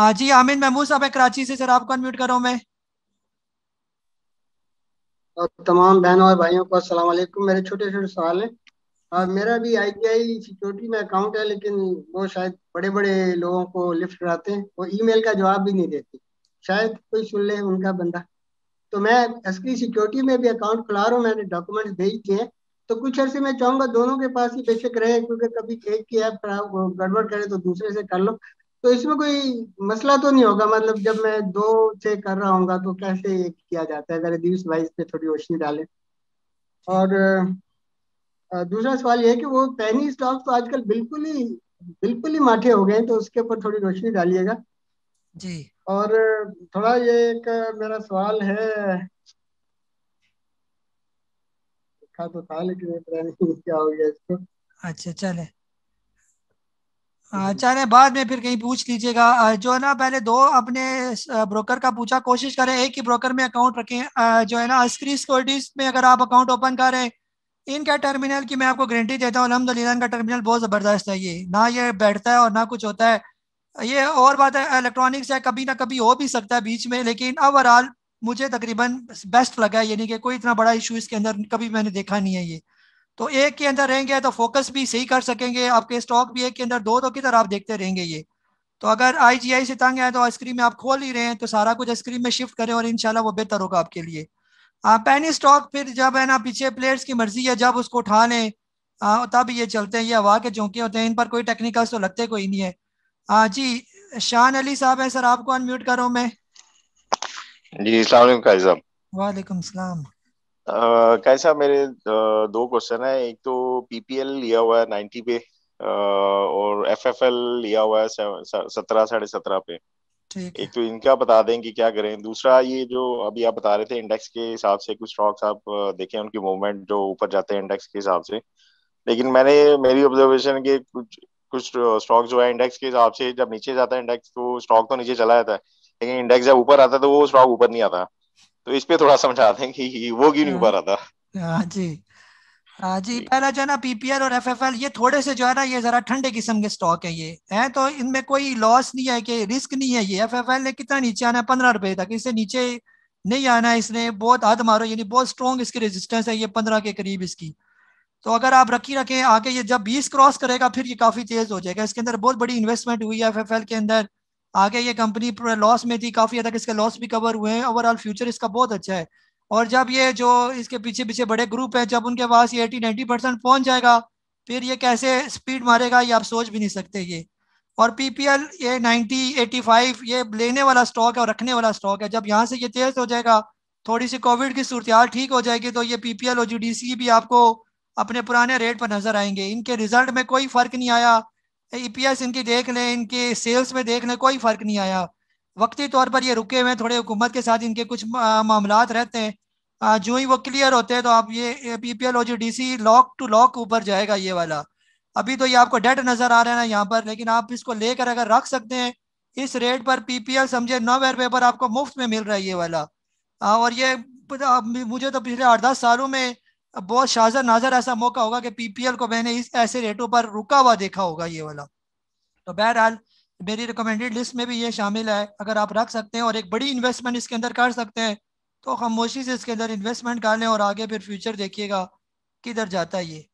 हाँ जी आमिर महमूद साहब है कराची से सर आपको अनम्यूट करो मैं तमाम बहनों और भाइयों को असल मेरे छोटे छोटे सवाल है आ, मेरा भी आईटीआई सिक्योरिटी में अकाउंट है लेकिन वो शायद बड़े बड़े लोगों को लिफ्ट कराते हैं वो ईमेल का जवाब भी नहीं देते शायद कोई सुन ले उनका बंदा तो मैं एस सिक्योरिटी में भी अकाउंट खुला रहा हूँ मैंने डॉक्यूमेंट्स भेज दिए हैं तो कुछ अर्से मैं चाहूंगा दोनों के पास ही बेशक रहे क्योंकि कभी एक की ऐप खराब गड़बड़ करे तो दूसरे से कर लो तो इसमें कोई मसला तो नहीं होगा मतलब जब मैं दो से कर रहा हूँ तो कैसे किया जाता है अगर दिवस वाइज पे थोड़ी रोशनी डालें और दूसरा सवाल यह है कि वो पैनी स्टॉक तो आजकल बिल्कुल ही बिल्कुल ही माठे हो गए हैं तो उसके ऊपर थोड़ी रोशनी डालिएगा जी और थोड़ा ये एक मेरा सवाल है तो था लेकिन क्या हो गया इसको अच्छा चले हाँ, चले बाद में फिर कहीं पूछ लीजिएगा जो है ना पहले दो अपने ब्रोकर का पूछा कोशिश करें एक ही ब्रोकर में अकाउंट रखें जो है ना अस्क्री सिक्योरिटीज में अगर आप अकाउंट ओपन करें इनका टर्मिनल की मैं आपको गारंटी देता हूँ अलहमदल का टर्मिनल बहुत ज़बरदस्त है ये ना ये बैठता है और ना कुछ होता है ये और बात है इलेक्ट्रॉनिक्स है कभी ना कभी हो भी सकता है बीच में लेकिन ओवरऑल मुझे तकरीबन बेस्ट लगा है यानी कि कोई इतना बड़ा इशू इसके अंदर कभी मैंने देखा नहीं है ये तो एक के अंदर रहेंगे तो फोकस भी सही कर सकेंगे आपके स्टॉक भी एक के अंदर दो तो किधर आप देखते रहेंगे ये तो अगर आईजीआई से तंग है तो आइसक्रीम में आप खोल ही रहे हैं तो सारा कुछ आइसक्रीम में शिफ्ट करें और इनशाला वो बेहतर होगा आपके लिए पैनी स्टॉक फिर जब है ना पीछे प्लेयर्स की मर्जी है जब उसको उठा लें तब ये चलते हैं ये हवा के झोंके होते हैं इन पर कोई टेक्निकल तो लगते कोई नहीं है हाँ जी शान अली साहब है सर आपको अनम्यूट करो मैं जी वालेकुम सलाम कैसा मेरे दो क्वेश्चन है एक तो पीपीएल लिया हुआ है नाइनटी पे और एफएफएल लिया हुआ है सत्रह साढ़े सत्रह पे एक तो इनका बता दें कि क्या करें दूसरा ये जो अभी आप बता रहे थे इंडेक्स के हिसाब से कुछ स्टॉक्स आप देखें उनकी मूवमेंट जो ऊपर जाते हैं इंडेक्स के हिसाब से लेकिन मैंने मेरी ऑब्जर्वेशन के कुछ कुछ स्टॉक जो है इंडेक्स के हिसाब से जब नीचे जाता है इंडेक्स तो स्टॉक तो नीचे चला जाता है लेकिन इंडेक्स जब ऊपर आता है तो वो स्टॉक ऊपर नहीं आता तो इस पे थोड़ा समझा दें कि वो क्यों नहीं हाँ। उभर था हाँ जी हाँ जी पहला जो है ना पीपीएल और एफएफएल ये थोड़े से जो है ना ये जरा ठंडे किस्म के स्टॉक है ये है तो इनमें कोई लॉस नहीं है कि रिस्क नहीं है ये एफएफएल ने कितना नीचे आना है पंद्रह रुपए तक इससे नीचे नहीं आना है इसने बहुत हद मारो यानी बहुत स्ट्रॉन्ग इसकी रेजिस्टेंस है ये पंद्रह के करीब इसकी तो अगर आप रखी रखें आगे ये जब बीस क्रॉस करेगा फिर ये काफी तेज हो जाएगा इसके अंदर बहुत बड़ी इन्वेस्टमेंट हुई है एफ के अंदर आगे ये कंपनी लॉस में थी काफी हद तक इसके लॉस भी कवर हुए हैं ओवरऑल फ्यूचर इसका बहुत अच्छा है और जब ये जो इसके पीछे पीछे बड़े ग्रुप हैं जब उनके पास ये एटी नाइन्टी परसेंट पहुंच जाएगा फिर ये कैसे स्पीड मारेगा ये आप सोच भी नहीं सकते ये और पीपीएल ये 90 85 ये लेने वाला स्टॉक है और रखने वाला स्टॉक है जब यहाँ से ये तेज हो जाएगा थोड़ी सी कोविड की सूरत ठीक हो जाएगी तो ये पीपीएल और सी भी आपको अपने पुराने रेट पर नजर आएंगे इनके रिजल्ट में कोई फर्क नहीं आया ईपीएस इनकी देख लें इनके सेल्स में देख लें कोई फ़र्क नहीं आया वक्ती तौर पर ये रुके हुए हैं थोड़े हुकूमत के साथ इनके कुछ मामला रहते हैं जो ही वो क्लियर होते हैं तो आप ये P P L O G D C lock to lock ऊपर जाएगा ये वाला अभी तो ये आपको डेट नज़र आ रहा है ना यहाँ पर लेकिन आप इसको लेकर अगर रख सकते हैं इस रेट पर पी पी एल समझे नौ रुपए पर आपको मुफ्त में मिल रहा है ये वाला और ये मुझे तो पिछले आठ दस सालों में अब बहुत शाजा नाजर ऐसा मौका होगा कि पीपीएल को मैंने इस ऐसे रेटों पर रुका हुआ देखा होगा ये वाला तो बहरहाल मेरी रिकमेंडेड लिस्ट में भी ये शामिल है अगर आप रख सकते हैं और एक बड़ी इन्वेस्टमेंट इसके अंदर कर सकते हैं तो खामोशी से इसके अंदर इन्वेस्टमेंट कर लें और आगे फिर फ्यूचर देखिएगा किधर जाता है ये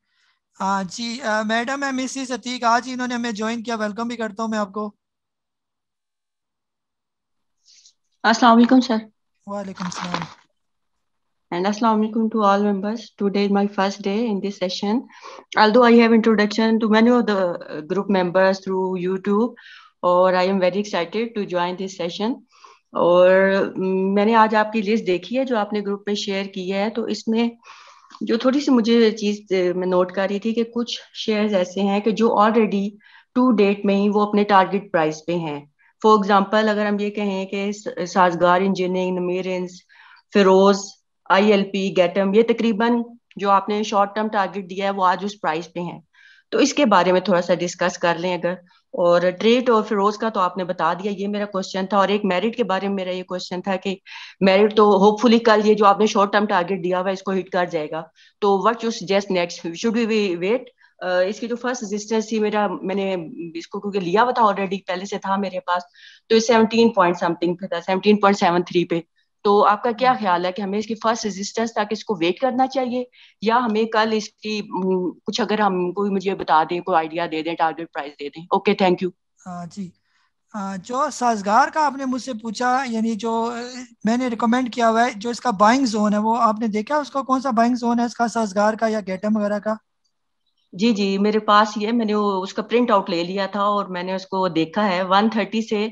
हाँ जी मैडम है मिसिस अतीक आज इन्होंने हमें ज्वाइन किया वेलकम भी करता हूँ मैं आपको असलाकुम सर वालेकुम सलाम and assalamu alaikum to all members. Today is my first day in this session. Although I have introduction to many of the group members through YouTube, or i am very excited to join this session और मैंने आज आपकी list देखी है जो आपने group में share की है तो इसमें जो थोड़ी सी मुझे चीज मैं नोट कर रही थी कि कुछ शेयर्स ऐसे हैं कि जो ऑलरेडी टू डेट में ही वो अपने टारगेट प्राइस पे हैं फॉर एग्जांपल अगर हम ये कहें कि साजगार इंजीनियरिंग नमीरेंस फिरोज आई एल पी गेटम ये तकरीबन जो आपने शॉर्ट टर्म टारगेट दिया है वो आज उस प्राइस पे है तो इसके बारे में थोड़ा सा डिस्कस कर लें अगर और ट्रेड और फिरोज का तो आपने बता दिया ये मेरा क्वेश्चन था और एक मेरिट के बारे में मेरा ये क्वेश्चन था कि मेरिट तो होपफुली कल ये जो आपने शॉर्ट टर्म टारगेट दिया हुआ है इसको हिट कर जाएगा तो what you suggest next should we wait Uh, इसकी जो फर्स्ट रेजिस्टेंस थी मेरा मैंने इसको क्योंकि लिया हुआ था ऑलरेडी पहले से था मेरे पास तो सेवनटीन पॉइंट समथिंग पे था सेवनटीन पॉइंट सेवन थ्री पे तो आपका क्या ख्याल है कि हमें इसकी फर्स्ट रेजिस्टेंस तक इसको वेट करना चाहिए या हमें कल इसकी हम्म, कुछ अगर हम कोई मुझे बता दें कोई आइडिया दे दें टारगेट प्राइस दे दें ओके थैंक यू जी जो साजगार का आपने मुझसे पूछा यानी जो मैंने रिकमेंड किया हुआ है जो इसका बाइंग जोन है वो आपने देखा उसका कौन सा बाइंग जोन है इसका साजगार का या गेटम वगैरह का जी जी मेरे पास ये मैंने उसका प्रिंट आउट ले लिया था और मैंने उसको देखा है 130 से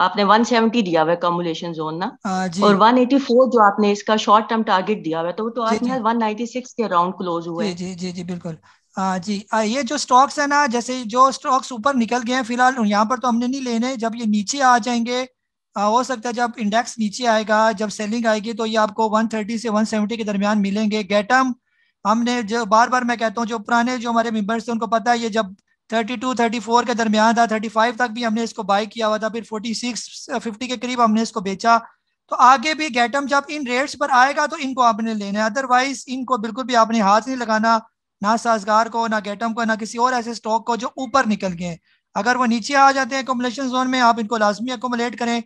आपने 170 दिया हुआ कमुलेशन जोन ना हाँ और 184 जो आपने इसका शॉर्ट टर्म टारगेट दिया हुआ तो वो तो आज मेरा 196 के अराउंड क्लोज हुए जी जी जी बिल्कुल हाँ जी आ, हाँ, ये जो स्टॉक्स है ना जैसे जो स्टॉक्स ऊपर निकल गए हैं फिलहाल यहाँ पर तो हमने नहीं लेने जब ये नीचे आ जाएंगे आ, हाँ, हो सकता है जब इंडेक्स नीचे आएगा जब सेलिंग आएगी तो ये आपको 130 से 170 के दरमियान मिलेंगे गेटम हमने जो बार बार मैं कहता हूँ जो पुराने जो हमारे मेम्बर्स थे उनको पता है ये जब थर्टी टू थर्टी फोर के दरमियान था थर्टी फाइव तक भी हमने इसको बाई किया हुआ था फिर फोर्टी सिक्स फिफ्टी के करीब हमने इसको बेचा तो आगे भी गैटम जब इन रेट्स पर आएगा तो इनको आपने लेना है अदरवाइज इनको बिल्कुल भी आपने हाथ नहीं लगाना ना साजगार को ना गैटम को ना किसी और ऐसे स्टॉक को जो ऊपर निकल गए अगर वो नीचे आ जाते हैं एकोमोलेशन जोन में आप इनको लाजमी एकोमोलेट करें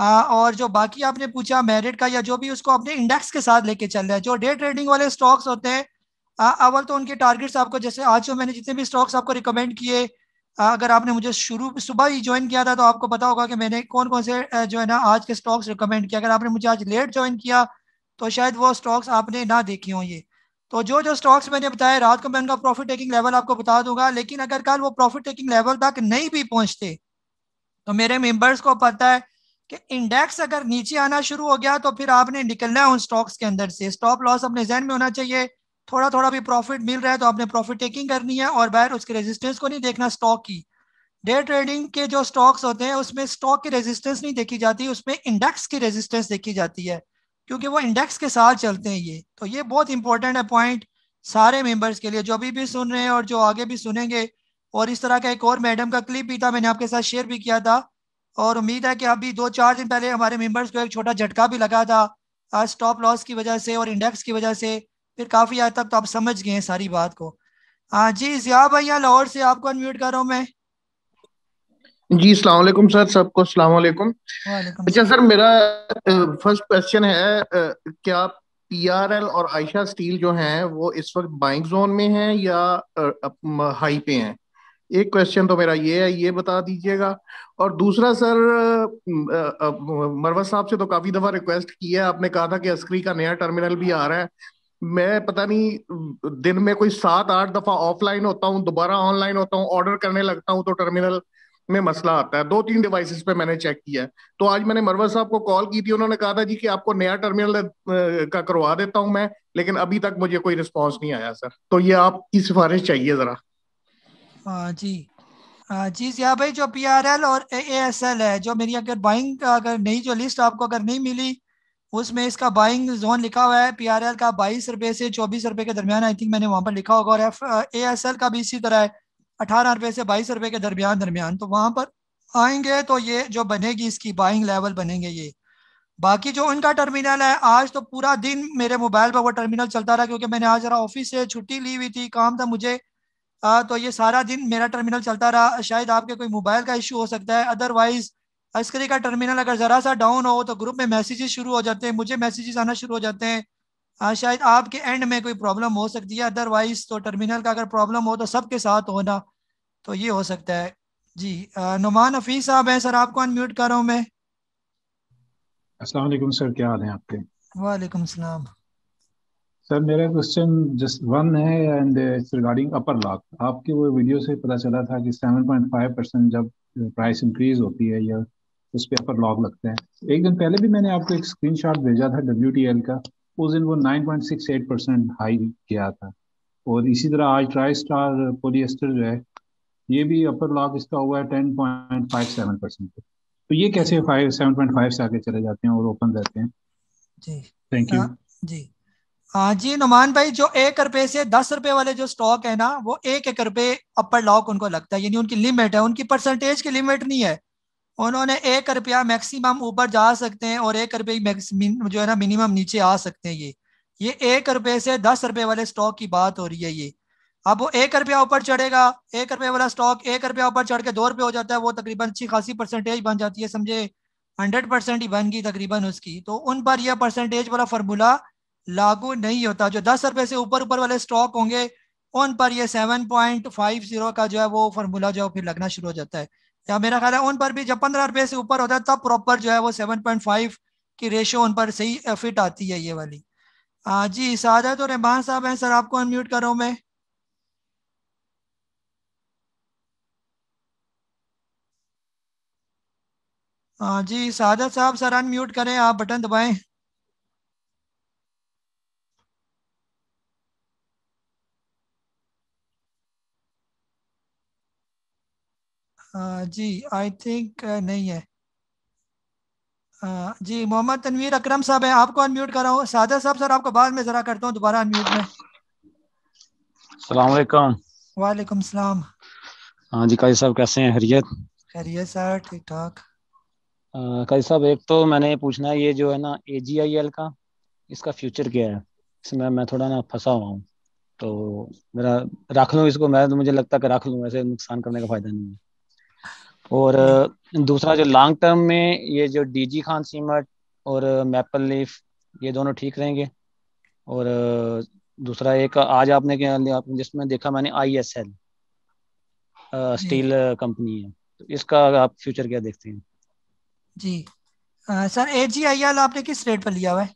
आ, और जो बाकी आपने पूछा मेरिट का या जो भी उसको अपने इंडेक्स के साथ लेके चल रहा है जो डे ट्रेडिंग वाले स्टॉक्स होते हैं अवल तो उनके टारगेट्स आपको जैसे आज जो मैंने जितने भी स्टॉक्स आपको रिकमेंड किए अगर आपने मुझे शुरू सुबह ही ज्वाइन किया था तो आपको पता होगा कि मैंने कौन कौन से जो है ना आज के स्टॉक्स रिकमेंड किया अगर आपने मुझे आज लेट ज्वाइन किया तो शायद वो स्टॉक्स आपने ना देखे हों ये तो जो जो स्टॉक्स मैंने बताया रात को मैं उनका प्रॉफिट टेकिंग लेवल आपको बता दूंगा लेकिन अगर कल वो प्रॉफिट टेकिंग लेवल तक नहीं भी पहुंचते तो मेरे मेंबर्स को पता है कि इंडेक्स अगर नीचे आना शुरू हो गया तो फिर आपने निकलना है उन स्टॉक्स के अंदर से स्टॉप लॉस अपने जहन में होना चाहिए थोड़ा थोड़ा भी प्रॉफिट मिल रहा है तो आपने प्रॉफिट टेकिंग करनी है और बाहर उसके रेजिस्टेंस को नहीं देखना स्टॉक की डे ट्रेडिंग के जो स्टॉक्स होते हैं उसमें स्टॉक की रेजिस्टेंस नहीं देखी जाती उसमें इंडेक्स की रेजिस्टेंस देखी जाती है क्योंकि वो इंडेक्स के साथ चलते हैं ये तो ये बहुत इंपॉर्टेंट है पॉइंट सारे मेंबर्स के लिए जो अभी भी सुन रहे हैं और जो आगे भी सुनेंगे और इस तरह का एक और मैडम का क्लिप भी था मैंने आपके साथ शेयर भी किया था और उम्मीद है कि अभी दो चार दिन पहले हमारे मेंबर्स को एक छोटा झटका भी लगा था स्टॉप लॉस की वजह से और इंडेक्स की वजह से फिर काफ़ी आज तक तो आप समझ गए हैं सारी बात को हाँ जी जिया भैया लाहौर से आपको अनम्यूट कर रहा हूँ मैं जी सलामकुम सर सबको सलामकुम अच्छा सर मेरा फर्स्ट क्वेश्चन है क्या पीआरएल और आयशा स्टील जो हैं वो इस वक्त बाइंग जोन में हैं या हाई पे हैं एक क्वेश्चन तो मेरा ये है ये बता दीजिएगा और दूसरा सर मरवा साहब से तो काफी दफा रिक्वेस्ट की है आपने कहा था कि अस्करी का नया टर्मिनल भी आ रहा है मैं पता नहीं दिन में कोई सात आठ दफा ऑफलाइन होता हूँ दोबारा ऑनलाइन होता हूँ ऑर्डर करने लगता हूँ तो टर्मिनल में मसला आता है दो तीन डिवाइसेस पे मैंने चेक किया है तो आज मैंने मरवर साहब को कॉल की थी उन्होंने कहा था जी कि आपको नया टर्मिनल का करवा देता हूँ मैं लेकिन अभी तक मुझे कोई रिस्पॉन्स नहीं आया सर तो ये आपकी सिफारिश चाहिए जरा हाँ जी हाँ जी जिया भाई जो पी और ए एस एल है जो मेरी अगर बाइंग अगर नहीं जो लिस्ट आपको अगर नहीं मिली उसमें इसका बाइंग जोन लिखा हुआ है पीआरएल का बाईस रुपए से चौबीस रुपए के दरमियान आई थिंक मैंने वहां पर लिखा होगा और एफ ए एस एल का भी इसी तरह है अठारह रुपए से बाईस रुपए के दरमियान दरमियान तो वहां पर आएंगे तो ये जो बनेगी इसकी बाइंग लेवल बनेंगे ये बाकी जो उनका टर्मिनल है आज तो पूरा दिन मेरे मोबाइल पर वो टर्मिनल चलता रहा क्योंकि मैंने आज जरा ऑफिस से छुट्टी ली हुई थी काम था मुझे आ, तो ये सारा दिन मेरा टर्मिनल चलता रहा शायद आपके कोई मोबाइल का इशू हो सकता है अदरवाइज अस्करी का टर्मिनल अगर ज़रा सा डाउन हो तो ग्रुप में मैसेजेस शुरू हो जाते हैं मुझे मैसेजेस आना शुरू हो जाते हैं आ, हाँ, शायद आपके एंड में कोई प्रॉब्लम हो सकती है अदरवाइज तो टर्मिनल का अगर प्रॉब्लम हो तो सबके साथ होना तो ये हो सकता है जी नुमान हफीज साहब हैं सर आपको अनम्यूट कर रहा हूँ मैं असलाकुम सर क्या हाल है आपके वालेकुम सलाम सर मेरा क्वेश्चन जस्ट वन है एंड रिगार्डिंग अपर लॉक आपके वो वीडियो से पता चला था कि 7.5 परसेंट जब प्राइस इंक्रीज होती है या उस पे अपर लॉग लगते हैं एक दिन पहले भी मैंने आपको एक स्क्रीनशॉट भेजा था डब्ल्यू का उस दिन वो 9.68 परसेंट हाई गया था और इसी तरह आज ट्राई स्टार पोलियस्टर जो है ये भी अपर लॉक इसका हुआ है ten point five seven percent तो ये कैसे फाइव सेवन पॉइंट फाइव से आगे चले जाते हैं और ओपन रहते हैं जी थैंक यू हाँ, जी हाँ जी नुमान भाई जो एक रुपए से दस रुपए वाले जो स्टॉक है ना वो एक एक रुपए अपर लॉक उनको लगता है यानी उनकी लिमिट है उनकी परसेंटेज की लिमिट नहीं है उन्होंने एक रुपया मैक्सिमम ऊपर जा सकते हैं और एक रुपये जो है ना मिनिमम नीचे आ सकते हैं ये ये एक रुपये से दस रुपये वाले स्टॉक की बात हो रही है ये अब वो एक रुपया ऊपर चढ़ेगा एक रुपये वाला स्टॉक एक रुपया ऊपर चढ़ के दो रुपये हो जाता है वो तकरीबन अच्छी खासी परसेंटेज बन जाती है समझे हंड्रेड परसेंट ही बन गई तकरीबन उसकी तो उन पर यह परसेंटेज वाला फार्मूला लागू नहीं होता जो दस रुपये से ऊपर ऊपर वाले स्टॉक होंगे उन पर यह सेवन पॉइंट फाइव जीरो का जो है वो फार्मूला जो है फिर लगना शुरू हो जाता है या मेरा ख्याल है उन पर भी जब पंद्रह रुपए से ऊपर होता है तब प्रॉपर जो है वो सेवन पॉइंट फाइव की रेशियो उन पर सही फिट आती है ये वाली हाँ जी सादत और रहमान साहब हैं सर आपको अनम्यूट कर रहा हूँ मैं हाँ जी सादत साहब सर अनम्यूट करें आप बटन दबाएं जी आई थिंक uh, नहीं है uh, जी मोहम्मद तनवीर अकरम साहब है आपको अनम्यूट कर रहा हूँ सादा साहब सर आपको बाद में ज़रा करता हूँ दोबारा अनम्यूट में वालेकुम सलाम हाँ जी काजी साहब कैसे हैं हरियत हरियत सर ठीक ठाक काजी साहब एक तो मैंने पूछना है ये जो है ना ए जी आई एल का इसका फ्यूचर क्या है इसमें मैं थोड़ा ना फंसा हुआ हूँ तो मेरा रख लूँ इसको मैं तो मुझे लगता है कि रख लूँ ऐसे नुकसान करने का फ़ायदा नहीं है और हम्म। दूसरा जो लॉन्ग टर्म में ये जो डीजी खान सीमट और मैपल लीफ ये दोनों ठीक रहेंगे और दूसरा एक आज आपने आपने जिसमें देखा मैंने I S L steel company है तो इसका आप फ्यूचर क्या देखते हैं जी आ, sir A ji I L आपने किस रेट पर लिया हुआ है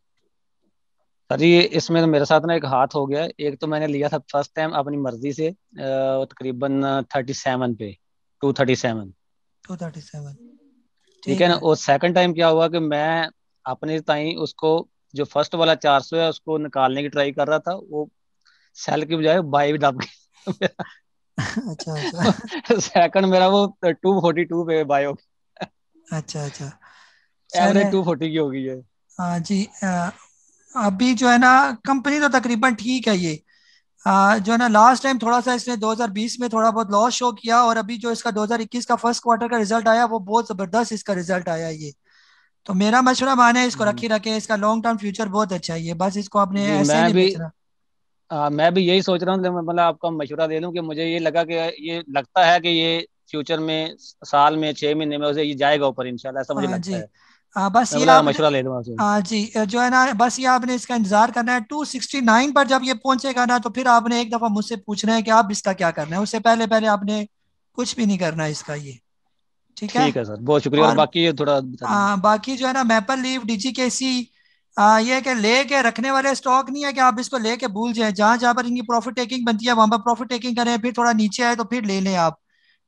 सर ये इसमें तो मेरे साथ ना एक हाथ हो गया एक तो मैंने लिया था फर्स्ट टाइम अपनी मर्जी से तकरीबन थर्टी सेवन पे टू थर्टी सेवन 237 ठीक है ना और सेकंड टाइम क्या हुआ कि मैं अपने ताई उसको जो फर्स्ट वाला 400 है उसको निकालने की ट्राई कर रहा था वो सेल की बजाय बाई भी दब गया अच्छा अच्छा सेकंड मेरा वो 242 पे बाय हो गया अच्छा अच्छा एवरेज 240 की हो गई है हाँ जी अभी जो है ना कंपनी तो तकरीबन ठीक है ये जो है ना लास्ट टाइम थोड़ा सा इसने 2020 में थोड़ा बहुत लॉस शो किया और अभी जो इसका 2021 का फर्स्ट क्वार्टर का रिजल्ट आया वो बहुत जबरदस्त इसका रिजल्ट आया ये तो मेरा मशवरा माने इसको हम्म। रखी रखे इसका लॉन्ग टर्म फ्यूचर बहुत अच्छा है बस इसको आपने ऐसे नहीं बेचना आ, मैं भी यही सोच रहा हूँ मतलब, मतलब आपका मशुरा दे दूँ कि मुझे ये लगा कि ये लगता है कि ये फ्यूचर में साल में छह महीने में उसे ये जाएगा ऊपर इंशाल्लाह ऐसा मुझे हाँ लगता है बस ये मशुरा ले हाँ जी जो है ना बस ये आपने इसका इंतजार करना है 269 पर जब ये पहुंचेगा ना तो फिर आपने एक दफा मुझसे पूछना है कि आप इसका क्या करना है उससे पहले पहले आपने कुछ भी नहीं करना है इसका ये ठीक है ठीक है सर बहुत शुक्रिया और, बाकी ये थोड़ा हाँ बाकी जो है ना मैपल लीव डीजी के सी ये के ले के रखने वाले स्टॉक नहीं है कि आप इसको लेके भूल जाए जहाँ जहाँ पर इनकी प्रॉफिट टेकिंग बनती है वहां पर प्रॉफिट टेकिंग करें फिर थोड़ा नीचे आए तो फिर ले लें आप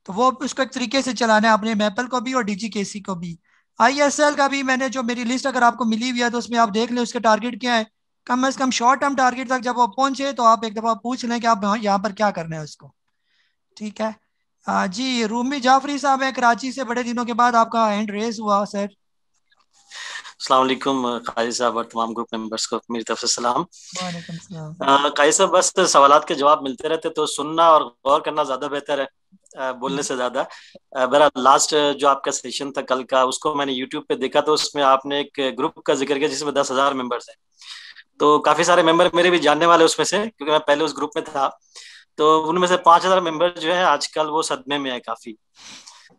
तो वो उसको एक तरीके से चलाना है आपने मैपल को भी और डीजी सी को भी आईएसएल का भी मैंने जो मेरी लिस्ट अगर आपको मिली हुई है तो उसमें आप देख लें उसके टारगेट क्या है कम अज कम शॉर्ट टर्म टारगेट तक जब वो पहुंचे तो आप एक दफा पूछ लें कि आप यहाँ पर क्या करना है उसको ठीक है आ, जी रूमी जाफरी साहब है कराची से बड़े दिनों के बाद आपका हैंड रेस हुआ सर असलम साहब और तमाम ग्रुप मेंबर्स को मेरी तरफ से सलाम साहब बस सवाल के जवाब मिलते रहते तो सुनना और गौर करना ज्यादा बेहतर है बोलने हम्म। से ज्यादा मेरा लास्ट जो आपका सेशन था कल का उसको मैंने यूट्यूब पे देखा तो उसमें आपने एक ग्रुप का जिक्र किया जिसमें दस हजार मेंबर्स हैं तो काफी सारे मेंबर मेरे भी जानने वाले उसमें से क्योंकि मैं पहले उस ग्रुप में था तो उनमें से पांच हजार मेंबर जो है आजकल वो सदमे में है काफी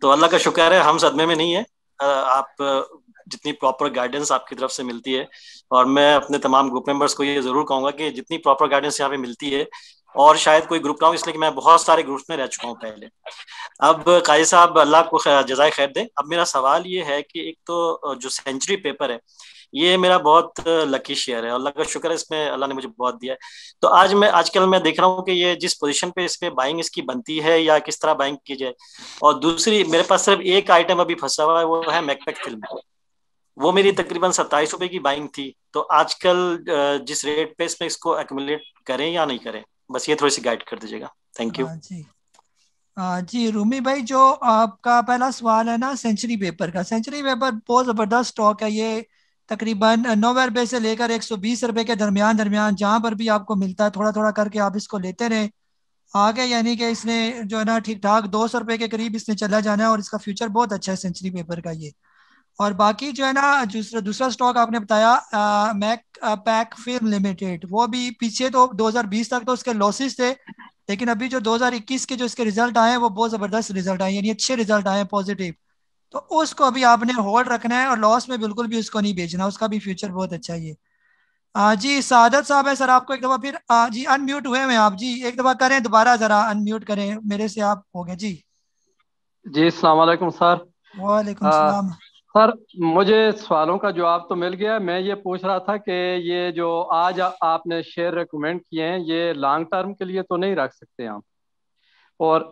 तो अल्लाह का शुक्र है हम सदमे में नहीं है आप जितनी प्रॉपर गाइडेंस आपकी तरफ से मिलती है और मैं अपने तमाम ग्रुप मेंबर्स को ये जरूर कहूंगा कि जितनी प्रॉपर गाइडेंस यहाँ पे मिलती है और शायद कोई ग्रुप ना हो इसलिए कि मैं बहुत सारे ग्रुप्स में रह चुका हूँ पहले अब काजी साहब अल्लाह को जजाय खैर दे अब मेरा सवाल ये है कि एक तो जो सेंचुरी पेपर है ये मेरा बहुत लकी शेयर है अल्लाह का शुक्र है इसमें अल्लाह ने मुझे बहुत दिया है तो आज मैं आजकल मैं देख रहा हूँ कि ये जिस पोजीशन पे इसमें बाइंग इसकी बनती है या किस तरह बाइंग की जाए और दूसरी मेरे पास सिर्फ एक आइटम अभी फंसा हुआ है वो है मैकपैक फिल्म वो मेरी तकरीबन सत्ताईस रुपए की बाइंग थी तो आजकल जिस रेट पे इसमें इसको एकट करें या नहीं करें बस ये थोड़ी सी गाइड कर दीजिएगा थैंक यू हाँ, हाँ, जी रूमी भाई जो आपका पहला सवाल है ना सेंचुरी पेपर का सेंचुरी पेपर बहुत ज़बरदस्त स्टॉक है ये तकरीबन नौ रुपए से लेकर एक सौ बीस रुपए के दरमियान दरमियान जहाँ पर भी आपको मिलता है थोड़ा थोड़ा करके आप इसको लेते रहे आगे यानी कि इसने जो है ना ठीक ठाक दो सौ रुपए के करीब इसने चला जाना है और इसका फ्यूचर बहुत अच्छा है सेंचुरी पेपर का ये और बाकी जो है ना दूसरा दूसरा स्टॉक आपने बताया मैक पैक फिल्म लिमिटेड वो अभी पीछे तो 2020 तक तो उसके लॉसेस थे लेकिन अभी जो 2021 के जो इसके रिजल्ट आए हैं वो बहुत ज़बरदस्त रिजल्ट आए यानी अच्छे रिजल्ट आए हैं पॉजिटिव तो उसको अभी आपने होल्ड रखना है और लॉस में बिल्कुल भी उसको नहीं बेचना उसका भी फ्यूचर बहुत अच्छा है आ, जी सादत साहब है सर आपको एक दफ़ा फिर आ, जी अनम्यूट हुए हैं आप जी एक दफ़ा करें दोबारा ज़रा अनम्यूट करें मेरे से आप हो गए जी जी सलाम सर वालेकुम सर मुझे सवालों का जवाब तो मिल गया मैं ये पूछ रहा था कि ये जो आज आ, आपने शेयर रिकमेंड किए हैं ये लॉन्ग टर्म के लिए तो नहीं रख सकते आप और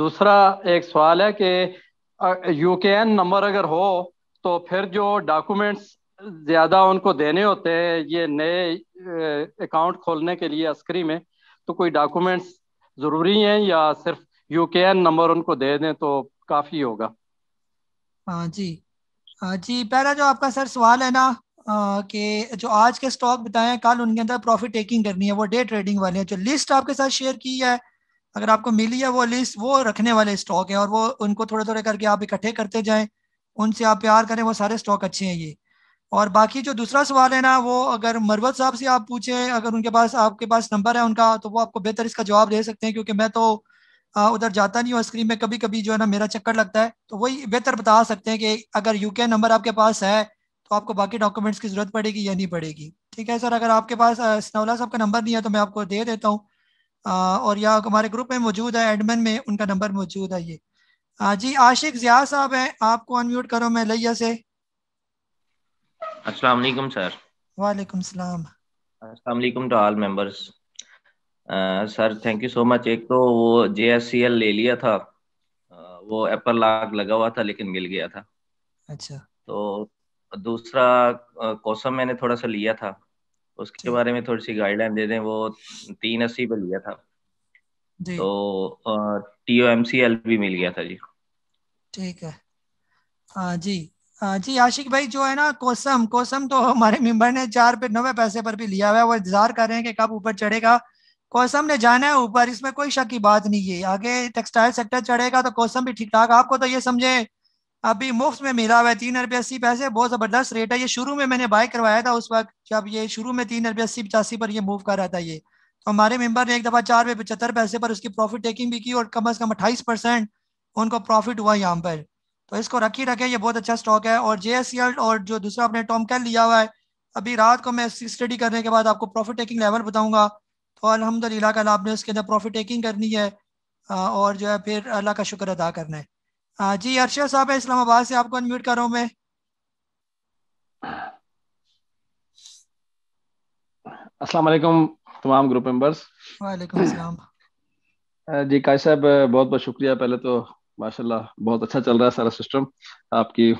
दूसरा एक सवाल है कि यूकेएन एन नंबर अगर हो तो फिर जो डॉक्यूमेंट्स ज़्यादा उनको देने होते हैं ये नए अकाउंट खोलने के लिए अस्करी में तो कोई डॉक्यूमेंट्स ज़रूरी हैं या सिर्फ यूकेएन एन नंबर उनको दे दें तो काफ़ी होगा हाँ जी जी पहला जो आपका सर सवाल है ना कि जो आज के स्टॉक बताए हैं कल उनके अंदर प्रॉफिट टेकिंग करनी है वो डे ट्रेडिंग वाले हैं जो लिस्ट आपके साथ शेयर की है अगर आपको मिली है वो लिस्ट वो रखने वाले स्टॉक है और वो उनको थोड़े थोड़े करके आप इकट्ठे करते जाएं उनसे आप प्यार करें वो सारे स्टॉक अच्छे हैं ये और बाकी जो दूसरा सवाल है ना वो अगर मरवत साहब से आप पूछें अगर उनके पास आपके पास नंबर है उनका तो वो आपको बेहतर इसका जवाब दे सकते हैं क्योंकि मैं तो हाँ, उधर जाता नहीं हूँ स्क्रीन में कभी कभी जो है ना मेरा चक्कर लगता है तो वही बेहतर बता सकते हैं कि अगर यूके नंबर आपके पास है तो आपको बाकी डॉक्यूमेंट्स की जरूरत पड़ेगी या नहीं पड़ेगी ठीक है सर अगर आपके पास स्नौला साहब का नंबर नहीं है तो मैं आपको दे देता हूँ और या हमारे ग्रुप में मौजूद है एडमिन में उनका नंबर मौजूद है ये आ, जी आशिक जिया साहब है आपको अनम्यूट करो मैं लैया से असलाकुम सर वालेकुम सलाम असलाकुम to all members sir thank you so much एक तो वो जे ले लिया था वो एप्पल लाग लगा हुआ था लेकिन मिल गया था अच्छा तो दूसरा कौसम मैंने थोड़ा सा लिया था उसके बारे में थोड़ी सी गाइडलाइन दे दें वो तीन अस्सी पे लिया था तो T O M C L भी मिल गया था जी ठीक है हाँ जी हाँ जी आशिक भाई जो है ना कोसम कोसम तो हमारे मेंबर ने चार पे नवे पैसे पर भी लिया हुआ है वो इंतजार कर रहे हैं कि कब ऊपर चढ़ेगा कौसम ने जाना है ऊपर इसमें कोई शक की बात नहीं है आगे टेक्सटाइल सेक्टर चढ़ेगा तो कौसम भी ठीक ठाक आपको तो ये समझे अभी मुफ्त में मिला हुआ है तीन अरबे अस्सी पैसे बहुत ज़बरदस्त रेट है ये शुरू में मैंने बाय करवाया था उस वक्त जब ये शुरू में तीन अरबे अस्सी पचासी पर ये मूव कर रहा था ये तो हमारे मेंबर ने एक दफ़ा चार रुपये पचहत्तर पैसे पर उसकी प्रॉफिट टेकिंग भी की और कम अज़ कम अट्ठाईस परसेंट उनको प्रॉफिट हुआ यहाँ पर तो इसको रखी रखें ये बहुत अच्छा स्टॉक है और जे e और जो दूसरा आपने टॉम कैल लिया हुआ है अभी रात को मैं स्टडी करने के बाद आपको प्रॉफिट टेकिंग लेवल बताऊंगा तो अलहमदिल्ला कल आपने उसके अंदर प्रॉफिट टेकिंग करनी है और जो है फिर अल्लाह का शुक्र अदा करना है जी अर्शद साहब है इस्लामाबाद से आपको अनम्यूट कर रहा हूँ मैं अस्सलाम तमाम ग्रुप मेम्बर्स वालेकुम जी काश साहब बहुत बहुत शुक्रिया पहले तो माशाल्लाह बहुत अच्छा चल रहा है सारा सिस्टम आपकी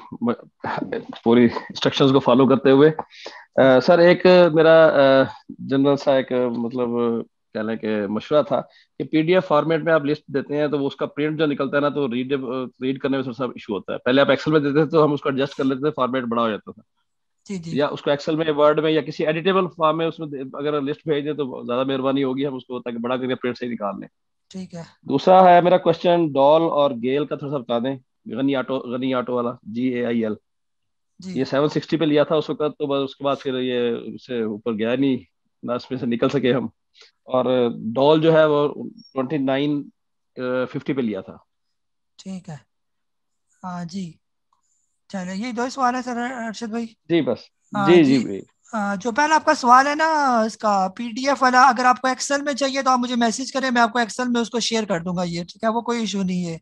पूरी इंस्ट्रक्शंस को फॉलो करते हुए आ, सर एक मेरा जनरल सा एक मतलब कह लें कि मशवरा था कि पीडीएफ फॉर्मेट में आप लिस्ट देते हैं तो वो उसका प्रिंट जो निकलता है ना तो रीड रीड करने में थोड़ा सा इशू होता है पहले आप एक्सेल में देते थे तो हम उसको एडजस्ट कर लेते थे फॉर्मेट बड़ा हो जाता था जी जी या उसको एक्सेल में वर्ड में या किसी एडिटेबल फॉर्म में उसमें अगर लिस्ट भेज दें तो ज्यादा मेहरबानी होगी हम उसको ताकि बड़ा करके प्रिंट से निकाल लें ठीक है दूसरा है मेरा क्वेश्चन डॉल और गेल का थोड़ा सा बता दें गनी आटो गनी आटो वाला जी ए आई एल ये सेवन सिक्सटी पे लिया था उस वक्त तो बस उसके बाद फिर ये उससे ऊपर गया नहीं ना इसमें से निकल सके हम और डॉल जो है वो ट्वेंटी नाइन फिफ्टी पे लिया था ठीक है हाँ जी चलो ये दो सवाल है सर अर्शद भाई जी बस हाँ जी जी, भाई जो पहला आपका सवाल है ना इसका पीडीएफ वाला अगर आपको एक्सेल में चाहिए तो आप मुझे मैसेज करें मैं आपको एक्सेल में उसको शेयर कर दूंगा ये ठीक है वो कोई इशू नहीं है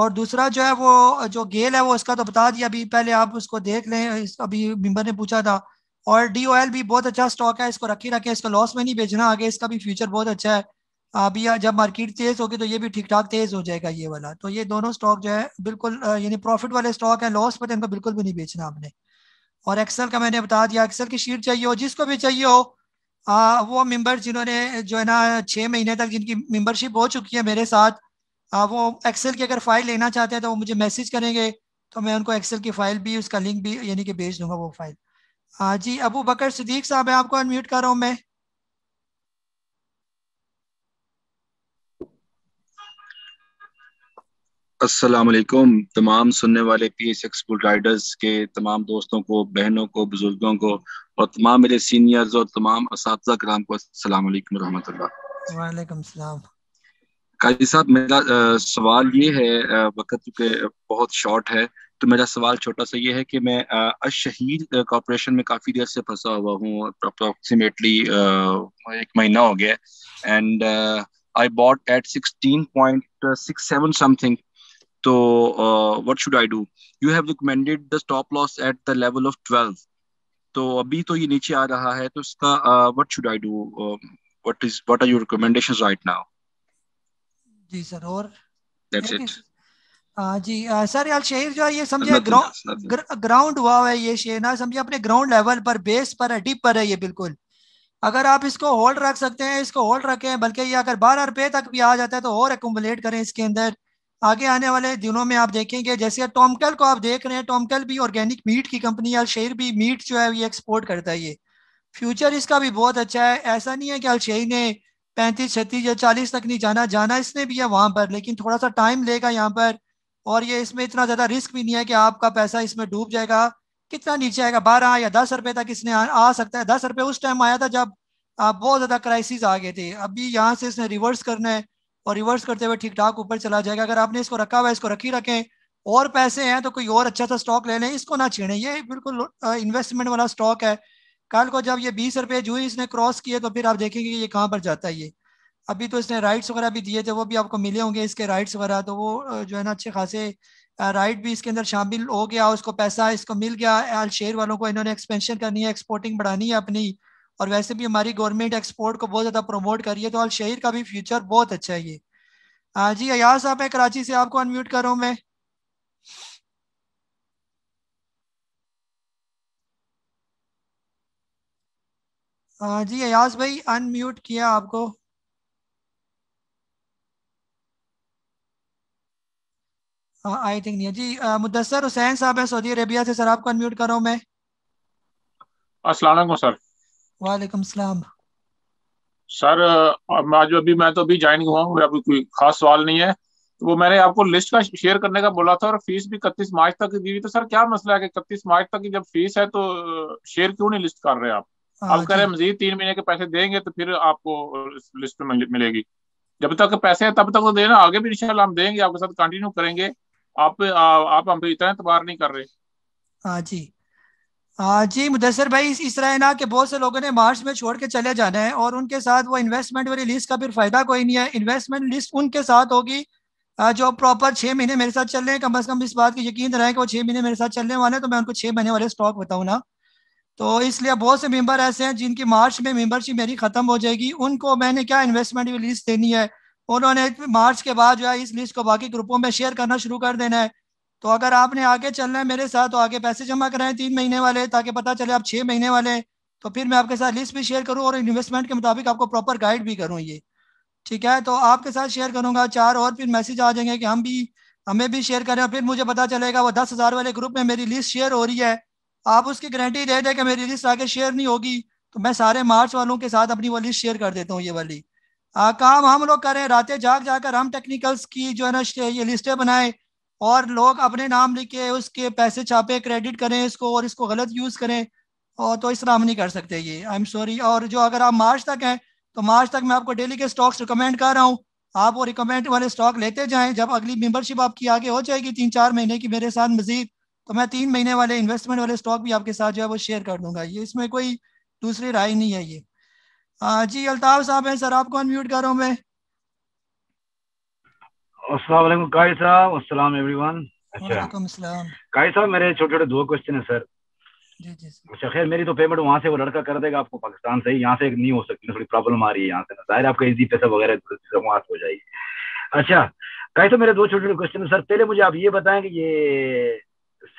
और दूसरा जो है वो जो गेल है वो इसका तो बता दिया अभी पहले आप उसको देख लें अभी मेम्बर ने पूछा था और डी भी बहुत अच्छा स्टॉक है इसको रखी रखें इसको लॉस में नहीं बेचना आगे इसका भी फ्यूचर बहुत अच्छा है अभी जब मार्केट तेज होगी तो ये भी ठीक ठाक तेज हो जाएगा ये वाला तो ये दोनों स्टॉक जो है बिल्कुल यानी प्रॉफिट वाले स्टॉक है लॉस पर इनको बिल्कुल भी नहीं बेचना आपने और एक्सेल का मैंने बता दिया एक्सेल की शीट चाहिए हो जिसको भी चाहिए हो आ, वो मेंबर जिन्होंने जो है ना छः महीने तक जिनकी मेंबरशिप हो चुकी है मेरे साथ आ, वो एक्सेल की अगर फाइल लेना चाहते हैं तो वो मुझे मैसेज करेंगे तो मैं उनको एक्सेल की फाइल भी उसका लिंक भी यानी कि भेज दूंगा वो फाइल हाँ जी अबू बकर सदीक साहब है आपको अनम्यूट कर रहा हूँ मैं असलकुम तमाम सुनने वाले पी एस एक्सपोर्ट राइडर्स के तमाम दोस्तों को बहनों को बुजुर्गों को और तमाम मेरे सीनियर्स और तमाम इस कराम को असलकम वरहमल काजी साहब मेरा आ, सवाल ये है वक्त के बहुत शॉर्ट है तो मेरा सवाल छोटा सा ये है कि मैं अशहीद कॉरपोरेशन में काफ़ी देर से फंसा हुआ हूँ अप्रोक्सीमेटली एक महीना हो गया and I bought at sixteen point six seven something तो what should I do you have recommended the stop loss at the level of twelve तो अभी तो ये नीचे आ रहा है तो इसका what should I do what is what are your recommendations right now जी सर और दैट्स इट जी सर यार शेयर जो है ये समझे ग्राउंड हुआ है ये शेयर ना समझे अपने ग्राउंड लेवल पर बेस पर है डिप पर है ये बिल्कुल अगर आप इसको होल्ड रख सकते हैं इसको होल्ड रखें बल्कि ये अगर बारह रुपए तक भी आ जाता है तो और एकट करें इसके अंदर आगे आने वाले दिनों में आप देखेंगे जैसे टोमकेल को आप देख रहे हैं टोमकेल भी ऑर्गेनिक मीट की कंपनी है अलशेर भी मीट जो है ये एक्सपोर्ट करता है ये फ्यूचर इसका भी बहुत अच्छा है ऐसा नहीं है कि अलशेर ने पैंतीस छत्तीस या चालीस तक नहीं जाना जाना इसने भी है वहाँ पर लेकिन थोड़ा सा टाइम लेगा यहाँ पर और ये इसमें इतना ज़्यादा रिस्क भी नहीं है कि आपका पैसा इसमें डूब जाएगा कितना नीचे आएगा बारह या दस रुपये तक इसने आ, आ सकता है दस रुपये उस टाइम आया था जब बहुत ज़्यादा क्राइसिस आ गए थे अभी यहाँ से इसने रिवर्स करना है और रिवर्स करते हुए ठीक ठाक ऊपर चला जाएगा अगर आपने इसको रखा हुआ है इसको रखी रखें और पैसे हैं तो कोई और अच्छा सा स्टॉक ले लें इसको ना छेड़ें ये बिल्कुल इन्वेस्टमेंट वाला स्टॉक है कल को जब ये बीस रुपये जूही इसने क्रॉस किए तो फिर आप देखेंगे ये कहाँ पर जाता है ये अभी तो इसने राइट्स वगैरह भी दिए थे वो भी आपको मिले होंगे इसके राइट्स वगैरह तो वो जो है ना अच्छे खासे राइट भी इसके अंदर शामिल हो गया उसको पैसा इसको मिल गया शेयर वालों को इन्होंने एक्सपेंशन करनी है एक्सपोर्टिंग बढ़ानी है अपनी और वैसे भी हमारी गवर्नमेंट एक्सपोर्ट को बहुत ज़्यादा प्रमोट करिए है तो और शहर का भी फ्यूचर बहुत अच्छा है ये हाँ जी अयाज साहब मैं कराची से आपको अनम्यूट कर रहा हूँ मैं हाँ जी अयाज भाई अनम्यूट किया आपको आई थिंक नहीं जी मुदसर हुसैन साहब है सऊदी अरेबिया से सर आपको अनम्यूट कर रहा हूँ मैं असला सर वालेकुम सलाम सर आज अभी मैं तो अभी ज्वाइन हुआ हूँ अभी कोई खास सवाल नहीं है तो वो मैंने आपको लिस्ट का शेयर करने का बोला था और फीस भी इकतीस मार्च तक दी हुई तो सर क्या मसला है कि इकतीस मार्च तक की जब फीस है तो शेयर क्यों नहीं लिस्ट कर रहे आप हाँ, आप कह रहे हैं मजीद तीन महीने के पैसे देंगे तो फिर आपको लिस्ट में मिलेगी जब तक पैसे हैं तब तक तो देना आगे भी इंशाल्लाह हम देंगे आपके साथ कंटिन्यू करेंगे आप आप हम पे इतना एतबार नहीं कर रहे हाँ जी जी मुदसर भाई इस तरह ना कि बहुत से लोगों ने मार्च में छोड़ के चले जाना है और उनके साथ वो इन्वेस्टमेंट वाली लिस्ट का फिर फायदा कोई नहीं है इन्वेस्टमेंट लिस्ट उनके साथ होगी जो प्रॉपर छः महीने मेरे साथ चल रहे हैं कम अज कम इस बात की यकीन रहे कि वो छः महीने मेरे साथ चलने वाले हैं तो मैं उनको छः महीने वाले स्टॉक बताऊँ ना तो इसलिए बहुत से मेम्बर ऐसे हैं जिनकी मार्च में मेम्बरशिप मेरी ख़त्म हो जाएगी उनको मैंने क्या इन्वेस्टमेंट वाली लिस्ट देनी है उन्होंने मार्च के बाद जो है इस लिस्ट को बाकी ग्रुपों में शेयर करना शुरू कर देना है तो अगर आपने आगे चलना है मेरे साथ तो आगे पैसे जमा कराएं तीन महीने वाले ताकि पता चले आप छः महीने वाले तो फिर मैं आपके साथ लिस्ट भी शेयर करूँ और इन्वेस्टमेंट के मुताबिक आपको प्रॉपर गाइड भी करूँ ये ठीक है तो आपके साथ शेयर करूँगा चार और फिर मैसेज आ जाएंगे कि हम भी हमें भी शेयर करें और फिर मुझे पता चलेगा वो दस हज़ार वाले ग्रुप में मेरी लिस्ट शेयर हो रही है आप उसकी गारंटी दे दें कि मेरी लिस्ट आगे शेयर नहीं होगी तो मैं सारे मार्च वालों के साथ अपनी वो लिस्ट शेयर कर देता हूँ ये वाली आ, काम हम लोग करें रातें जाग जाकर हम टेक्निकल्स की जो है ना ये लिस्टें बनाएं और लोग अपने नाम लिखे उसके पैसे छापे क्रेडिट करें इसको और इसको गलत यूज़ करें और तो इस तरह हम नहीं कर सकते ये आई एम सॉरी और जो अगर आप मार्च तक हैं तो मार्च तक मैं आपको डेली के स्टॉक्स रिकमेंड कर रहा हूँ आप वो रिकमेंड वाले स्टॉक लेते जाएं जब अगली मेंबरशिप आपकी आगे हो जाएगी तीन चार महीने की मेरे साथ मजीद तो मैं तीन महीने वाले इन्वेस्टमेंट वाले स्टॉक भी आपके साथ जो है वो शेयर कर दूंगा ये इसमें कोई दूसरी राय नहीं है ये आ, जी अल्ताफ साहब हैं सर आपको अनम्यूट कर रहा हूँ मैं अस्सलाम वालेकुम काई साहब अस्सलाम एवरीवन अच्छा काई साहब मेरे छोटे छोटे दो क्वेश्चन है सर जी जी अच्छा खैर मेरी तो पेमेंट वहाँ से वो लड़का कर देगा आपको पाकिस्तान से ही यहाँ से नहीं हो सकती थोड़ी प्रॉब्लम आ रही है यहाँ से जाहिर आपका इजी पैसा वगैरह वहाँ हो जाएगी अच्छा कहे तो मेरे दो छोटे छोटे क्वेश्चन है सर पहले मुझे आप ये बताएं कि ये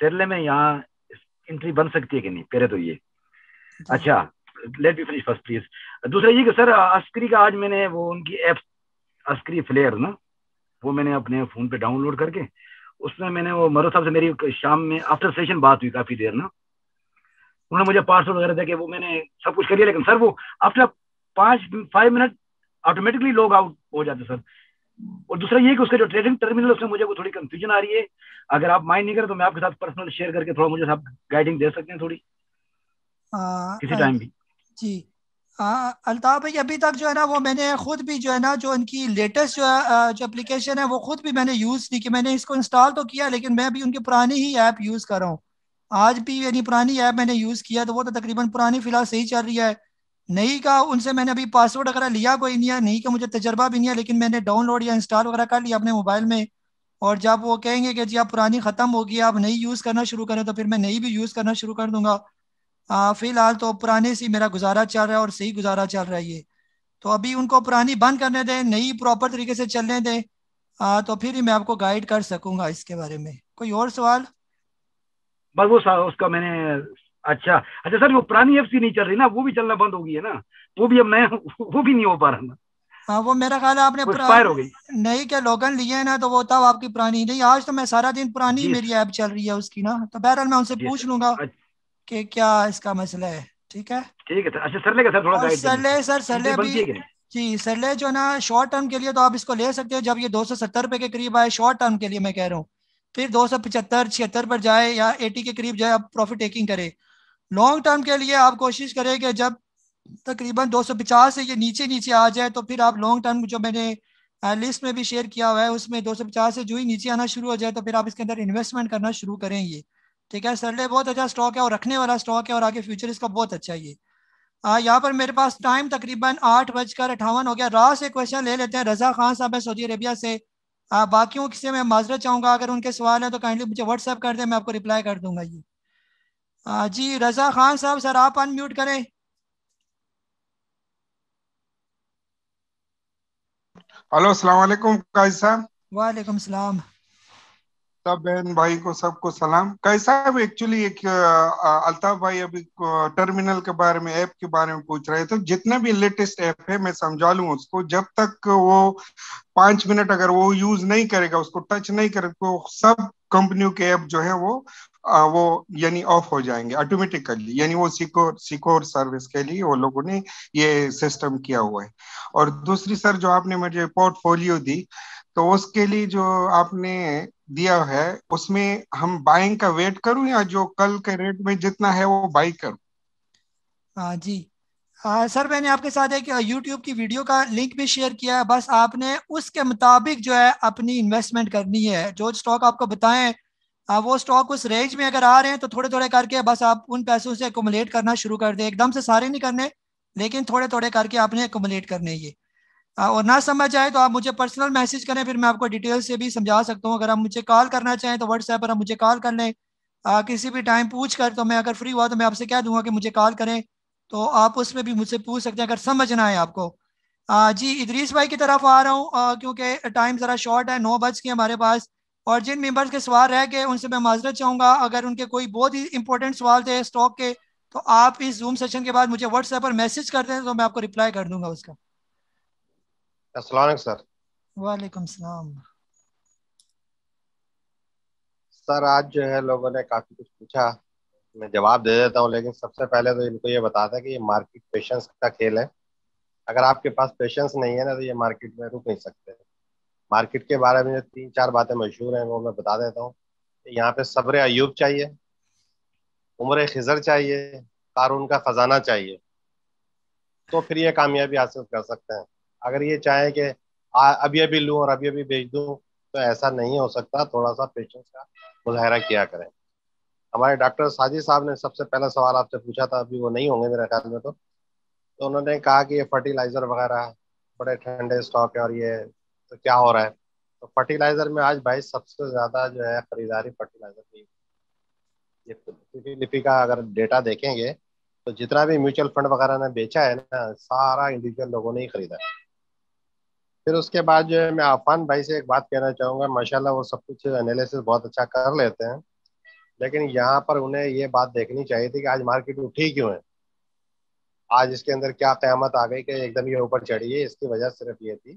सिरले में यहाँ एंट्री बन सकती है कि नहीं पहले तो ये अच्छा let be finish first please दूसरा ये कि सर अस्करी का आज मैंने वो उनकी एप अस्करी फ्लेयर ना वो मैंने अपने फ़ोन पे डाउनलोड करके उसमें मैंने वो मरो साहब से मेरी शाम में आफ्टर सेशन बात हुई काफ़ी देर ना उन्होंने मुझे पासवर्ड वगैरह देखे वो मैंने सब कुछ कर लिया लेकिन सर वो आफ्टर पाँच five minute automatically log out हो जाते सर और दूसरा ये कि उसका जो ट्रेडिंग टर्मिनल उसमें मुझे वो थोड़ी कंफ्यूजन आ रही है अगर आप माइंड नहीं करें तो मैं आपके साथ पर्सनल शेयर करके थोड़ा मुझे आप गाइडिंग दे सकते हैं थोड़ी आ, किसी टाइम भी जी हाँ अलताफ़ भाई अभी तक जो है ना वो मैंने खुद भी जो है ना जो इनकी लेटेस्ट जो है जो एप्लीकेशन है वो खुद भी मैंने यूज़ की कि मैंने इसको इंस्टॉल तो किया लेकिन मैं भी उनकी पुरानी ही ऐप यूज़ कर रहा हूँ आज भी यानी पुरानी ऐप मैंने यूज़ किया तो वो तो तकरीबन पुरानी फ़िलहाल सही चल रही है नहीं का उनसे मैंने अभी पासवर्ड वगैरह लिया कोई नहीं है नहीं का मुझे तजर्बा भी नहीं है लेकिन मैंने डाउनलोड या इंस्टॉल वगैरह कर लिया अपने मोबाइल में और जब वो कहेंगे कि जी आप पुरानी ख़त्म होगी आप नई यूज़ करना शुरू करें तो फिर मैं नई भी यूज़ करना शुरू कर दूंगा फ़िलहाल तो पुराने से मेरा गुजारा चल रहा है और सही गुजारा चल रहा है ये तो अभी उनको पुरानी बंद करने दें नई प्रॉपर तरीके से चलने दें आ, तो फिर ही मैं आपको गाइड कर सकूंगा इसके बारे में कोई और सवाल बस वो उसका मैंने अच्छा अच्छा सर वो पुरानी एफ नहीं चल रही ना वो भी चलना बंद हो गई है ना वो भी अब नया वो भी नहीं हो पा रहा ना हाँ वो मेरा ख्याल है आपने नई क्या लोगन लिए है ना तो वो तब आपकी पुरानी नहीं आज तो मैं सारा दिन पुरानी मेरी ऐप चल रही है उसकी ना तो बहरहाल मैं उनसे पूछ लूंगा अच्छा। कि क्या इसका मसला है ठीक है ठीक है तो अच्छा सरले का सर थोड़ा सरले सर सरले अभी जी सरले जो ना शॉर्ट टर्म के लिए तो आप इसको ले सकते हो जब ये दो सौ सत्तर रुपए के करीब आए शॉर्ट टर्म के लिए मैं कह रहा हूँ फिर दो सौ पचहत्तर छिहत्तर पर जाए या एटी के करीब जाए आप प्रॉफिट टेकिंग करें लॉन्ग टर्म के लिए आप कोशिश करें कि जब तकरीबन दो सौ पचास से ये नीचे नीचे आ जाए तो फिर आप लॉन्ग टर्म जो मैंने लिस्ट में भी शेयर किया हुआ है उसमें दो सौ पचास से जो ही नीचे आना शुरू हो जाए तो फिर आप इसके अंदर इन्वेस्टमेंट करना शुरू करें ये ठीक है सरले बहुत अच्छा स्टॉक है और रखने वाला स्टॉक है और आगे फ्यूचर इसका बहुत अच्छा है यहाँ पर मेरे पास टाइम तकरीबन आठ बजकर अठावन हो गया रात से क्वेश्चन ले लेते हैं रजा खान साहब है सऊदी अरेबिया से बाकियों से मैं माजरत चाहूंगा अगर उनके सवाल है तो काइंडली मुझे व्हाट्सअप कर दें मैं आपको रिप्लाई कर दूंगा ये जी रजा खान साहब सर आप अनम्यूट करें हेलो सलाम वालेकुम साहब वालेकुम सलाम सब बहन भाई को सबको सलाम कैसा है एक्चुअली एक अल्ताफ भाई अभी टर्मिनल के बारे में ऐप के बारे में पूछ रहे थे तो जितने भी लेटेस्ट ऐप है मैं समझा लू उसको जब तक वो पांच मिनट अगर वो यूज नहीं करेगा उसको टच नहीं करेगा तो सब कंपनियों के ऐप जो है वो आ, वो यानी ऑफ हो जाएंगे ऑटोमेटिकली यानी वो सिक्योर सिक्योर सर्विस के लिए वो लोगों ने ये सिस्टम किया हुआ है और दूसरी सर जो आपने मुझे पोर्टफोलियो दी तो उसके लिए जो आपने दिया है उसमें हम बाइंग का वेट करूं या जो कल के रेट में जितना है वो बाई करूं आ, जी आ, सर मैंने आपके साथ एक YouTube की वीडियो का लिंक भी शेयर किया है बस आपने उसके मुताबिक जो है अपनी इन्वेस्टमेंट करनी है जो स्टॉक आपको बताएं आ, वो स्टॉक उस रेंज में अगर आ रहे हैं तो थोड़े थोड़े करके बस आप उन पैसों से एकोमोलेट करना शुरू कर दें एकदम से सारे नहीं करने लेकिन थोड़े थोड़े करके आपने एकोमोलेट करने ये और ना समझ आए तो आप मुझे पर्सनल मैसेज करें फिर मैं आपको डिटेल से भी समझा सकता हूँ अगर आप मुझे कॉल करना चाहें तो व्हाट्सएप पर आप मुझे कॉल कर लें किसी भी टाइम पूछ कर तो मैं अगर फ्री हुआ तो मैं आपसे कह दूंगा कि मुझे कॉल करें तो आप उसमें भी मुझसे पूछ सकते हैं अगर समझ ना आए आपको आ, जी इद्रीस भाई की तरफ आ रहा हूँ क्योंकि टाइम ज़रा शॉर्ट है नौ बज के हमारे पास और जिन मेम्बर्स के सवाल रह गए उनसे मैं माजरत चाहूँगा अगर उनके कोई बहुत ही इंपॉर्टेंट सवाल थे स्टॉक के तो आप इस जूम सेशन के बाद मुझे व्हाट्सएप पर मैसेज कर दें तो मैं आपको रिप्लाई कर दूंगा उसका सर वालेकुम सलाम सर आज जो है लोगों ने काफ़ी कुछ पूछा मैं जवाब दे देता हूँ लेकिन सबसे पहले तो इनको ये बताता कि ये मार्केट पेशेंस का खेल है अगर आपके पास पेशेंस नहीं है ना तो ये मार्केट में रुक नहीं सकते मार्केट के बारे में जो तीन चार बातें मशहूर हैं वो मैं बता देता हूँ यहाँ पे सब्र अयूब चाहिए उम्र खजर चाहिए कारून का खजाना चाहिए तो फिर ये कामयाबी हासिल कर सकते हैं अगर ये चाहे कि अभी अभी लूँ और अभी अभी भेज दूँ तो ऐसा नहीं हो सकता थोड़ा सा पेशेंस का मुजाहरा किया करें हमारे डॉक्टर साजिद साहब ने सबसे पहला सवाल आपसे पूछा था अभी वो नहीं होंगे मेरे ख्याल में तो तो उन्होंने कहा कि ये फर्टिलाइज़र वगैरह बड़े ठंडे स्टॉक है और ये तो क्या हो रहा है तो फर्टिलाइज़र में आज भाई सबसे ज़्यादा जो है खरीदारी फर्टिलाइज़र की ये लिपि का अगर डेटा देखेंगे तो जितना भी म्यूचुअल फंड वगैरह ने बेचा है ना सारा इंडिविजुअल लोगों ने ही खरीदा है फिर उसके बाद जो है मैं आफान भाई से एक बात कहना चाहूँगा माशाल्लाह वो सब कुछ एनालिसिस बहुत अच्छा कर लेते हैं लेकिन यहाँ पर उन्हें ये बात देखनी चाहिए थी कि आज मार्केट उठी क्यों है आज इसके अंदर क्या क्यामत आ गई कि एकदम ये ऊपर चढ़ी है इसकी वजह सिर्फ ये थी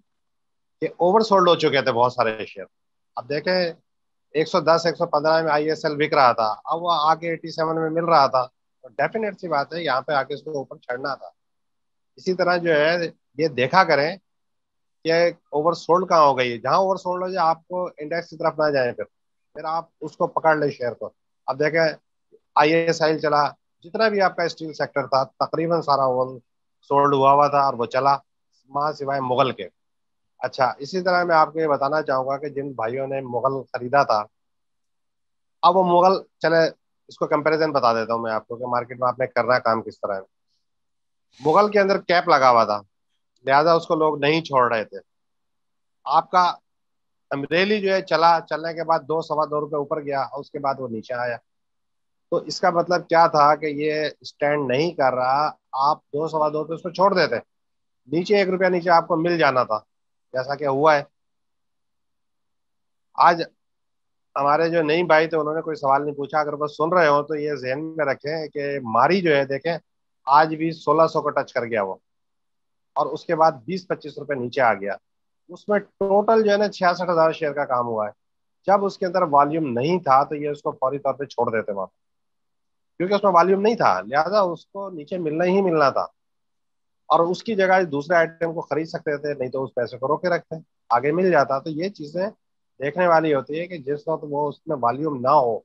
कि ओवर हो चुके थे बहुत सारे शेयर अब देखें 110 115 में आई बिक रहा था अब वो आगे एटी में मिल रहा था तो डेफिनेट सी बात है यहाँ पे आके इसको ऊपर चढ़ना था इसी तरह जो है ये देखा करें या ओवरसोल्ड कहाँ हो गई है जहाँ ओवरसोल्ड हो जाए आपको इंडेक्स की तरफ ना जाए फिर फिर आप उसको पकड़ ले शेयर को अब देखें आई एस आई चला जितना भी आपका स्टील सेक्टर था तकरीबन सारा ओवर सोल्ड हुआ हुआ था और वो चला माँ सिवाय मुगल के अच्छा इसी तरह मैं आपको ये बताना चाहूँगा कि जिन भाइयों ने मुगल खरीदा था अब वो मुगल चले इसको कंपैरिजन बता देता हूँ मैं आपको कि मार्केट में आपने करना काम किस तरह है मुगल के अंदर कैप लगा हुआ था लिहाजा उसको लोग नहीं छोड़ रहे थे आपका अमरेली जो है चला चलने के बाद दो सवा दो रुपये ऊपर गया और उसके बाद वो नीचे आया तो इसका मतलब क्या था कि ये स्टैंड नहीं कर रहा आप दो सवा दो रुपये उसको छोड़ देते नीचे एक रुपया नीचे आपको मिल जाना था जैसा कि हुआ है आज हमारे जो नई भाई थे उन्होंने कोई सवाल नहीं पूछा अगर बस सुन रहे हो तो ये जहन में रखें कि मारी जो है देखें आज भी 1600 को टच कर गया वो और उसके बाद बीस पच्चीस रुपए नीचे आ गया उसमें टोटल जो है ना छियासठ हजार शेयर का काम हुआ है जब उसके अंदर वॉल्यूम नहीं था तो ये उसको फौरी तौर पर छोड़ देते वहां क्योंकि उसमें वॉल्यूम नहीं था लिहाजा उसको नीचे मिलना ही मिलना था और उसकी जगह दूसरे आइटम को खरीद सकते थे नहीं तो उस पैसे को रोके रखते आगे मिल जाता तो ये चीजें देखने वाली होती है कि जिस वक्त तो वो उसमें वॉल्यूम ना हो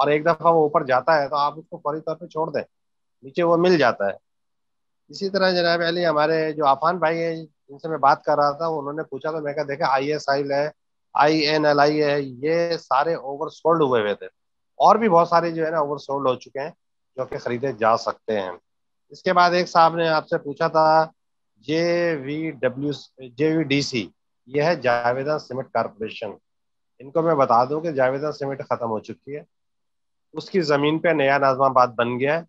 और एक दफा वो ऊपर जाता है तो आप उसको फौरी तौर पर छोड़ दें नीचे वो मिल जाता है इसी तरह जनाब अली हमारे जो आफान भाई हैं जिनसे मैं बात कर रहा था उन्होंने पूछा तो मैं कहा देखा आई एस आई है आई एन एल आई है ये सारे ओवर सोल्ड हुए हुए थे और भी बहुत सारे जो है ना ओवर सोल्ड हो चुके हैं जो कि खरीदे जा सकते हैं इसके बाद एक साहब ने आपसे पूछा था J V W J V D C ये है जावेदा सीमेंट कारपोरेशन इनको मैं बता दूं कि जावेदा सीमेंट ख़त्म हो चुकी है उसकी ज़मीन पे नया नाजमाबाद बन गया है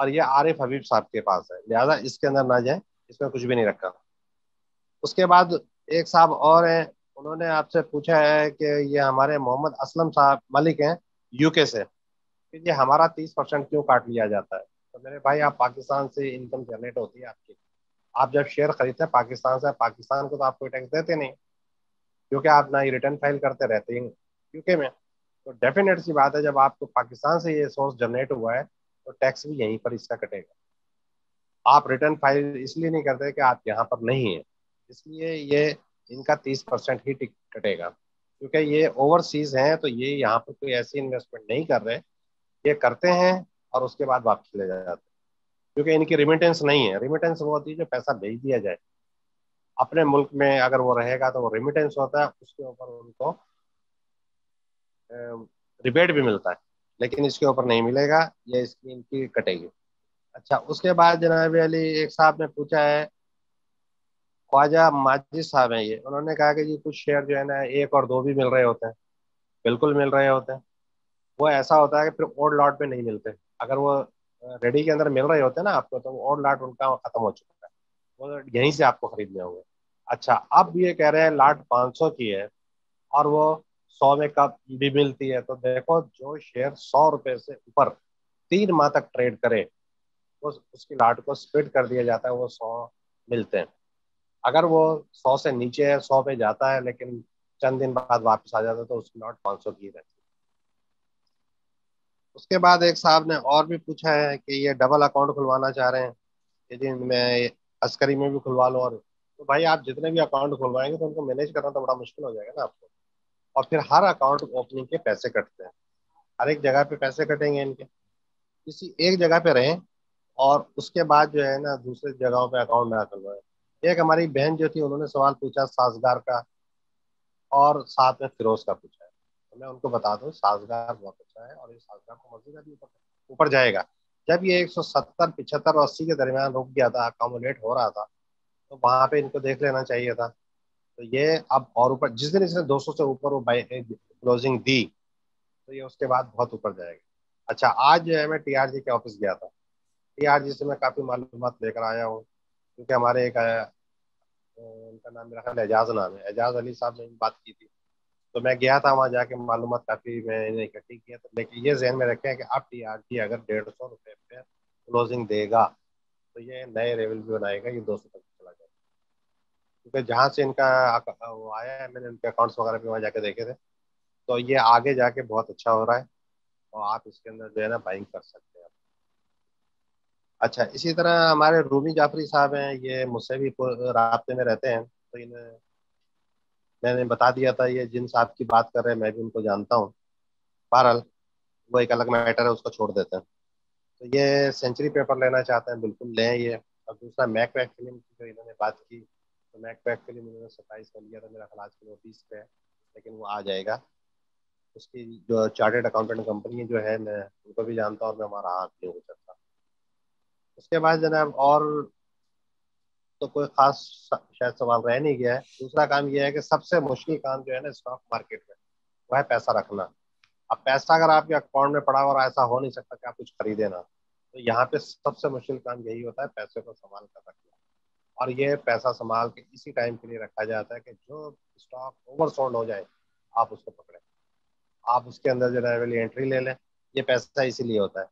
और ये आरिफ हबीब साहब के पास है लिहाजा इसके अंदर ना जाए इसमें कुछ भी नहीं रखा उसके बाद एक साहब और हैं उन्होंने आपसे पूछा है कि ये हमारे मोहम्मद असलम साहब मलिक हैं यूके से कि ये हमारा तीस परसेंट क्यों काट लिया जाता है तो मेरे भाई आप पाकिस्तान से इनकम जनरेट होती है आपकी आप जब शेयर खरीदते हैं पाकिस्तान से पाकिस्तान को तो आप कोई टैक्स देते नहीं क्योंकि आप ना ही रिटर्न फाइल करते रहते हैं यूके में तो डेफिनेट सी बात है जब आपको पाकिस्तान से ये सोर्स जनरेट हुआ है तो टैक्स भी यहीं पर इसका कटेगा आप रिटर्न फाइल इसलिए नहीं करते कि आप यहाँ पर नहीं है इसलिए ये इनका तीस परसेंट ही कटेगा क्योंकि ये ओवरसीज हैं तो ये यहाँ पर कोई ऐसी इन्वेस्टमेंट नहीं कर रहे ये करते हैं और उसके बाद वापस ले जाते हैं क्योंकि इनकी रिमिटेंस नहीं है रिमिटेंस वो होती है जो पैसा भेज दिया जाए अपने मुल्क में अगर वो रहेगा तो वो रिमिटेंस होता है उसके ऊपर उनको रिबेट भी मिलता है लेकिन इसके ऊपर नहीं मिलेगा ये स्क्रीन की कटेगी अच्छा उसके बाद जनाब अली एक साहब ने पूछा है ख्वाजा माजिद साहब हैं ये उन्होंने कहा कि जी कुछ शेयर जो है ना एक और दो भी मिल रहे होते हैं बिल्कुल मिल रहे होते हैं वो ऐसा होता है कि फिर ओड लॉट में नहीं मिलते अगर वो रेडी के अंदर मिल रहे होते हैं ना आपको तो ओड लॉट उनका ख़त्म हो चुका है वो यहीं से आपको खरीदने होंगे अच्छा अब ये कह रहे हैं लाट पाँच सौ की है और वो सौ में कप भी मिलती है तो देखो जो शेयर सौ रुपए से ऊपर तीन माह तक ट्रेड करे तो उसकी लाट को स्प्लिट कर दिया जाता है वो सौ मिलते हैं अगर वो सौ से नीचे है सौ पे जाता है लेकिन चंद दिन बाद वापस आ जाता है तो उसकी लॉट पाँच सौ की रहती है उसके बाद एक साहब ने और भी पूछा है कि ये डबल अकाउंट खुलवाना चाह रहे हैं कि जी मैं अस्करी में भी खुलवा लो और तो भाई आप जितने भी अकाउंट खुलवाएंगे तो उनको मैनेज करना तो बड़ा मुश्किल हो जाएगा ना आपको और फिर हर अकाउंट ओपनिंग के पैसे कटते हैं हर एक जगह पे पैसे कटेंगे इनके किसी एक जगह पे रहें और उसके बाद जो है ना दूसरे जगहों पे अकाउंट ना करवाए एक हमारी बहन जो थी उन्होंने सवाल पूछा साजगार का और साथ में फिरोज का पूछा है तो मैं उनको बता दूँ साजगार बहुत अच्छा है और ये साजगार को मस्जिद भी ऊपर जाएगा जब ये 170 75 और 80 के दरमियान रुक गया था अकोमोडेट हो रहा था तो वहाँ पे इनको देख लेना चाहिए था तो ये अब और ऊपर जिस दिन इसने 200 से ऊपर वो क्लोजिंग दी तो ये उसके बाद बहुत ऊपर जाएगा अच्छा आज जो है मैं टीआरजी के ऑफिस गया था टीआरजी से मैं काफ़ी मालूम लेकर आया हूँ क्योंकि हमारे एक आया उनका नाम मेरा ख्याल एजाज नाम है एजाज अली साहब ने बात की थी तो मैं गया था वहाँ जाके मालूम काफ़ी मैंने इकट्ठी किया था लेकिन ये जहन में हैं कि अब टी अगर डेढ़ सौ रुपये पे क्लोजिंग देगा तो ये नए रेवल भी बनाएगा ये दो सौ तक क्योंकि जहाँ से इनका वो आया है मैंने उनके अकाउंट्स वगैरह भी वहाँ जाके देखे थे तो ये आगे जाके बहुत अच्छा हो रहा है और आप इसके अंदर जो है ना बाइंग कर सकते हैं अच्छा इसी तरह हमारे रूमी जाफरी साहब हैं ये मुझसे भी रबते में रहते हैं तो इन्हें मैंने बता दिया था ये जिन साहब की बात कर रहे हैं मैं भी उनको जानता हूँ बहरहाल वो एक अलग मैटर है उसको छोड़ देते हैं तो ये सेंचुरी पेपर लेना चाहते हैं बिल्कुल लें ये और दूसरा मैक वैक्सीन की जो इन्होंने बात की तो मैक पैक के लिए मैंने सत्ताईस का लिया था मेरा खलास किलो बीस है लेकिन वो आ जाएगा उसकी जो चार्टेड अकाउंटेंट कंपनी जो है मैं उनको भी जानता हूँ और मैं हमारा हाथ नहीं हो सकता उसके बाद जनाब और तो कोई खास शायद सवाल रह नहीं गया है दूसरा काम यह है कि सबसे मुश्किल काम जो है ना स्टॉक मार्केट में वह है पैसा रखना अब पैसा अगर आपके अकाउंट में पड़ा और ऐसा हो नहीं सकता कि आप कुछ खरीदे ना तो यहाँ पे सबसे मुश्किल काम यही होता है पैसे को संभाल कर रखना और ये पैसा संभाल के इसी टाइम के लिए रखा जाता है कि जो स्टॉक ओवरसोल्ड हो जाए आप उसको पकड़ें आप उसके अंदर जो है एंट्री ले लें ये पैसा इसीलिए होता है